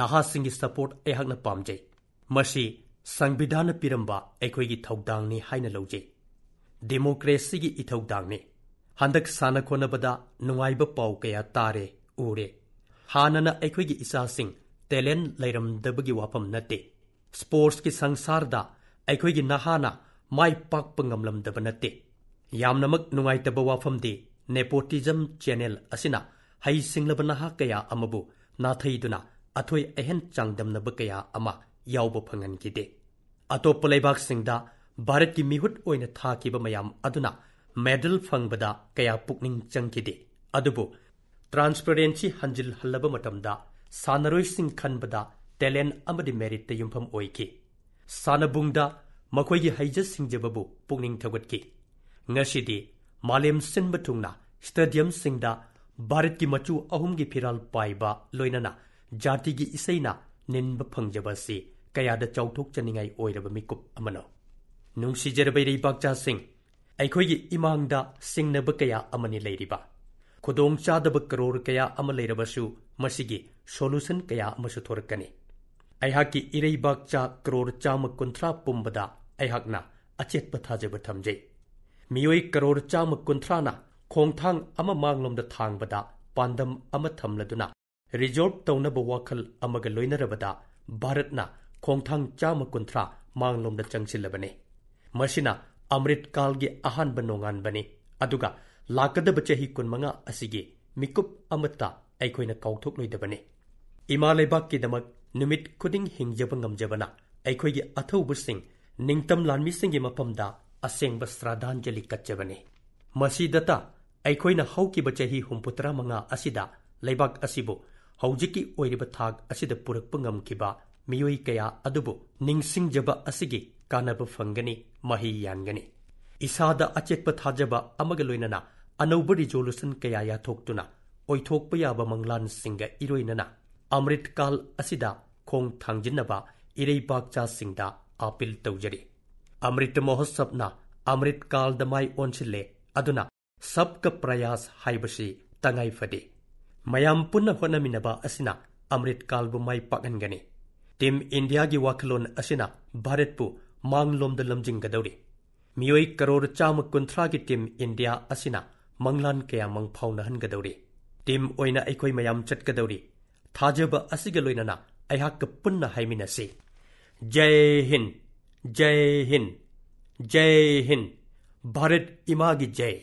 ꯅꯍꯥꯁꯤꯡꯒꯤ ꯁꯄꯣꯔꯠ ꯑꯩꯍꯥꯛꯅ ꯄꯥꯝꯖꯩ ꯃꯁꯤ संविधान पीरब पीरबी है लौजे डेमोक्रेसी इथौदाने हंक सा खोनबाब पा क्या तारे उरे हाँ इचा तेलें लेरमी वफम नाते स्पोर्ट्स की संसारदी नहा मा पाप नाते नाइब वफमदे नेपोटिज चेनेल हई सिंब नहा क्या नाथईदना अथय अहें चादम क्या ꯌꯥꯎꯕ ꯐꯪꯍꯟꯈꯤꯗꯦ ꯑꯇꯣꯞꯄ ꯂꯩꯕꯥꯛꯁꯤꯡꯗ ꯚꯥꯔꯠꯀꯤ ꯃꯤꯍꯨꯠ ꯑꯣꯏꯅ ꯊꯥꯈꯤꯕ ꯃꯌꯥꯝ ꯑꯗꯨꯅ ꯃꯦꯗꯜ ꯐꯪꯕꯗ ꯀꯌꯥ ꯄꯨꯛꯅꯤꯡ ꯆꯪꯈꯤꯗꯦ ꯑꯗꯨꯕꯨ ꯇ꯭ꯔꯥꯟꯁꯄꯔꯦꯟꯁꯤ ꯍꯟꯖꯤꯜꯍꯜꯂꯕ ꯃꯇꯝꯗ ꯁꯥꯟꯅꯔꯣꯏꯁꯤꯡ ꯈꯟꯕꯗ ꯇꯦꯂꯦꯟ ꯑꯃꯗꯤ ꯃꯦꯔꯤꯠꯇ ꯌꯨꯝꯐꯝ ꯑꯣꯏꯈꯤ ꯁꯥꯟꯅꯕꯨꯡꯗ ꯃꯈꯣꯏꯒꯤ ꯍꯩꯖ ꯁꯤꯡꯖꯕꯕꯨ ꯄꯨꯛꯅꯤꯡ ꯊꯧꯒꯠꯈꯤ ꯉꯁꯤꯗꯤ ꯃꯥꯂꯦꯝ ꯁꯤꯟꯕ ꯊꯨꯡꯅ ꯁ꯭ꯇꯦꯗꯤꯌꯝꯁꯤꯡꯗ ꯚꯥꯔꯠꯀꯤ ꯃꯆꯨ ꯑꯍꯨꯝꯒꯤ ꯐꯤꯔꯥꯜ ꯄꯥꯏꯕ ꯂꯣꯏꯅꯅ ꯖꯥꯇꯤꯒꯤ ꯏꯁꯩꯅ ꯅꯤꯟꯕ ꯐꯪꯖꯕ ꯑꯁꯤ ꯀꯌꯥꯗ ꯆꯥꯎꯊꯣꯛꯆꯅꯤꯡꯉꯥꯏ ꯑꯣꯏꯔꯕ ꯃꯤꯀꯨꯞ ꯑꯃꯅꯣ ꯅꯨꯡꯁꯤꯖꯔꯕ ꯏꯔꯩꯕꯥꯛꯆꯥꯁꯤꯡ ꯑꯩꯈꯣꯏꯒꯤ ꯏꯃꯥꯡꯗ ꯁꯤꯡꯅꯕ ꯀꯌꯥ ꯑꯃꯅꯤ ꯂꯩꯔꯤꯕ ꯈꯨꯗꯣꯡꯆꯥꯗꯕ ꯀꯔꯣꯔ ꯀꯌꯥ ꯑꯃ ꯂꯩꯔꯕꯁꯨ ꯃꯁꯤꯒꯤ ꯁꯣꯂꯨꯁꯟ ꯀꯌꯥ ꯑꯃꯁꯨ ꯊꯣꯔꯛꯀꯅꯤ ꯑꯩꯍꯥꯛꯀꯤ ꯏꯔꯩꯕꯥꯛꯆꯥ ꯀꯔꯣꯔ ꯆꯥꯝꯃ ꯀꯨꯟꯊ꯭ꯔꯥ ꯄꯨꯝꯕꯗ ꯑꯩꯍꯥꯛꯅ ꯑꯆꯦꯠꯄ ꯊꯥꯖꯕ ꯊꯝꯖꯩ ꯃꯤꯑꯣꯏ ꯀꯔꯣꯔ ꯆꯥꯝꯃ ꯀꯨꯟꯊ꯭ꯔꯥꯅ ꯈꯣꯡꯊꯥꯡ ꯑꯃ ꯃꯥꯡꯂꯣꯝꯗ ꯊꯥꯡꯕꯗ ꯄꯥꯟꯗꯝ ꯑꯃ ꯊꯝꯂꯗꯨꯅ ꯔꯤꯖꯣꯜꯕ ꯇꯧꯅꯕ ꯋꯥꯈꯜ ꯑꯃꯒ ꯂꯣꯏꯅꯔꯕꯗ ꯚꯥꯔꯠꯅ ꯈꯣꯡꯊꯥꯡ ꯆꯥꯝꯃ ꯀꯨꯟꯊ꯭ꯔꯥ ꯃꯥꯡꯂꯣꯝꯗ ꯆꯪꯁꯤꯜꯂꯕꯅꯤ ꯃꯁꯤꯅ ꯑꯃꯔꯤꯠꯀꯥꯜꯒꯤ ꯑꯍꯥꯟꯕ ꯅꯣꯡꯉꯥꯟꯕꯅꯤ ꯑꯗꯨꯒ ꯂꯥꯛꯀꯗꯕ ꯆꯍꯤ ꯀꯨꯟꯃꯉꯥ ꯑꯁꯤꯒꯤ ꯃꯤꯀꯨꯞ ꯑꯃꯠꯇ ꯑꯩꯈꯣꯏꯅ ꯀꯥꯎꯊꯣꯛꯂꯣꯏꯗꯕꯅꯤ ꯏꯃꯥ ꯂꯩꯕꯥꯛꯀꯤꯗꯃꯛ ꯅꯨꯃꯤꯠ ꯈꯨꯗꯤꯡ ꯍꯤꯡꯖꯕ ꯉꯝꯖꯕꯅ ꯑꯩꯈꯣꯏꯒꯤ ꯑꯊꯧꯕꯁꯤꯡ ꯅꯤꯡꯇꯝ ꯂꯥꯟꯃꯤꯁꯤꯡꯒꯤ ꯃꯐꯝꯗ ꯑꯁꯦꯡꯕ ꯁ꯭ꯔꯥꯗꯥꯟꯖꯂꯤ ꯀꯠꯆꯕꯅꯤ ꯃꯁꯤꯗꯇ ꯑꯩꯈꯣꯏꯅ ꯍꯧꯈꯤꯕ ꯆꯍꯤ ꯍꯨꯝꯐꯨ ꯇꯔꯥꯃꯉꯥ ꯑꯁꯤꯗ ꯂꯩꯕꯥꯛ ꯑꯁꯤꯕꯨ ꯍꯧꯖꯤꯛꯀꯤ ꯑꯣꯏꯔꯤꯕ ꯊꯥꯛ ꯑꯁꯤꯗ ꯄꯨꯔꯛꯄ ꯉꯝꯈꯤꯕ ꯃꯤꯑꯣꯏ ꯀꯌꯥ ꯑꯗꯨꯕꯨ ꯅꯤꯡꯁꯤꯡꯖꯕ ꯑꯁꯤꯒꯤ ꯀꯥꯟꯅꯕ ꯐꯪꯒꯅꯤ ꯃꯍꯩ ꯌꯥꯟꯒꯅꯤ ꯏꯁꯥꯗ ꯑꯆꯦꯠꯄ ꯊꯥꯖꯕ ꯑꯃꯒ ꯂꯣꯏꯅꯅ ꯑꯅꯧꯕ ꯔꯤꯖꯣꯂꯨꯁꯟ ꯀꯌꯥ ꯌꯥꯊꯣꯛꯇꯨꯅ ꯑꯣꯏꯊꯣꯛꯄ ꯌꯥꯕ ꯃꯪꯂꯥꯟꯁꯤꯡꯒ ꯏꯔꯣꯏꯅꯅ ꯑꯃ꯭ꯔꯤꯠꯀꯥꯜ ꯑꯁꯤꯗ ꯈꯣꯡ ꯊꯥꯡꯖꯤꯟꯅꯕ ꯏꯔꯩꯕꯥꯛꯆꯥꯁꯤꯡꯗ ꯑꯥꯄꯤꯜ ꯇꯧꯖꯔꯤ ꯑꯃ꯭ꯔꯤꯠ ꯃꯣꯍꯣꯠꯁꯕꯅ ꯑꯃ꯭ꯔꯤꯠꯀꯥꯜꯗ ꯃꯥꯏ ꯑꯣꯟꯁꯤꯜꯂꯦ ꯑꯗꯨꯅ ꯁꯕꯀ ꯄ꯭ꯔꯌꯥꯁ ꯍꯥꯏꯕꯁꯤ ꯇꯉꯥꯏꯐꯗꯦ ꯃꯌꯥꯝ ꯄꯨꯟꯅ ꯍꯣꯠꯅꯃꯤꯟꯅꯕ ꯑꯁꯤꯅ ꯑꯃ꯭ꯔꯤꯠꯀꯥꯜꯕꯨ ꯃꯥꯏ ꯄꯥꯛꯍꯟꯒꯅꯤ ꯇꯤꯝ ꯏꯟꯗꯤꯌꯥꯒꯤ ꯋꯥꯈꯜꯂꯣꯟ ꯑꯁꯤꯅ ꯚꯥꯔꯠꯄꯨ ꯃꯥꯡꯂꯣꯝꯗ ꯂꯝꯖꯤꯡꯒꯗꯧꯔꯤ ꯃꯤꯑꯣꯏ ꯀꯔꯣꯔ ꯆꯥꯝꯃ ꯀꯨꯟꯊ꯭ꯔꯥꯒꯤ ꯇꯤꯝ ꯏꯟꯗꯤꯌا ꯑꯁꯤꯅ ꯃꯪꯂꯥꯟ ꯀꯌꯥ ꯃꯪꯐꯥꯎꯅꯍꯟꯒꯗꯧꯔꯤ ꯇꯤꯝ ꯑꯣꯏꯅ ꯑꯩꯈꯣꯏ ꯃꯌꯥꯝ ꯆꯠꯀꯗꯧꯔꯤ ꯊꯥꯖꯕ ꯑꯁꯤꯒ ꯂꯣꯏꯅꯅ ꯑꯩꯍꯥꯛꯀ ꯄꯨꯟꯅ ꯍꯥꯏꯃꯤꯟꯅꯁꯤ ꯖꯩ ꯍꯤꯟ ꯖꯩ ꯍꯤꯟ ꯖꯩ ꯍꯤꯟ ꯚꯥꯔꯠ ꯏꯃꯥꯒꯤ ꯖꯩ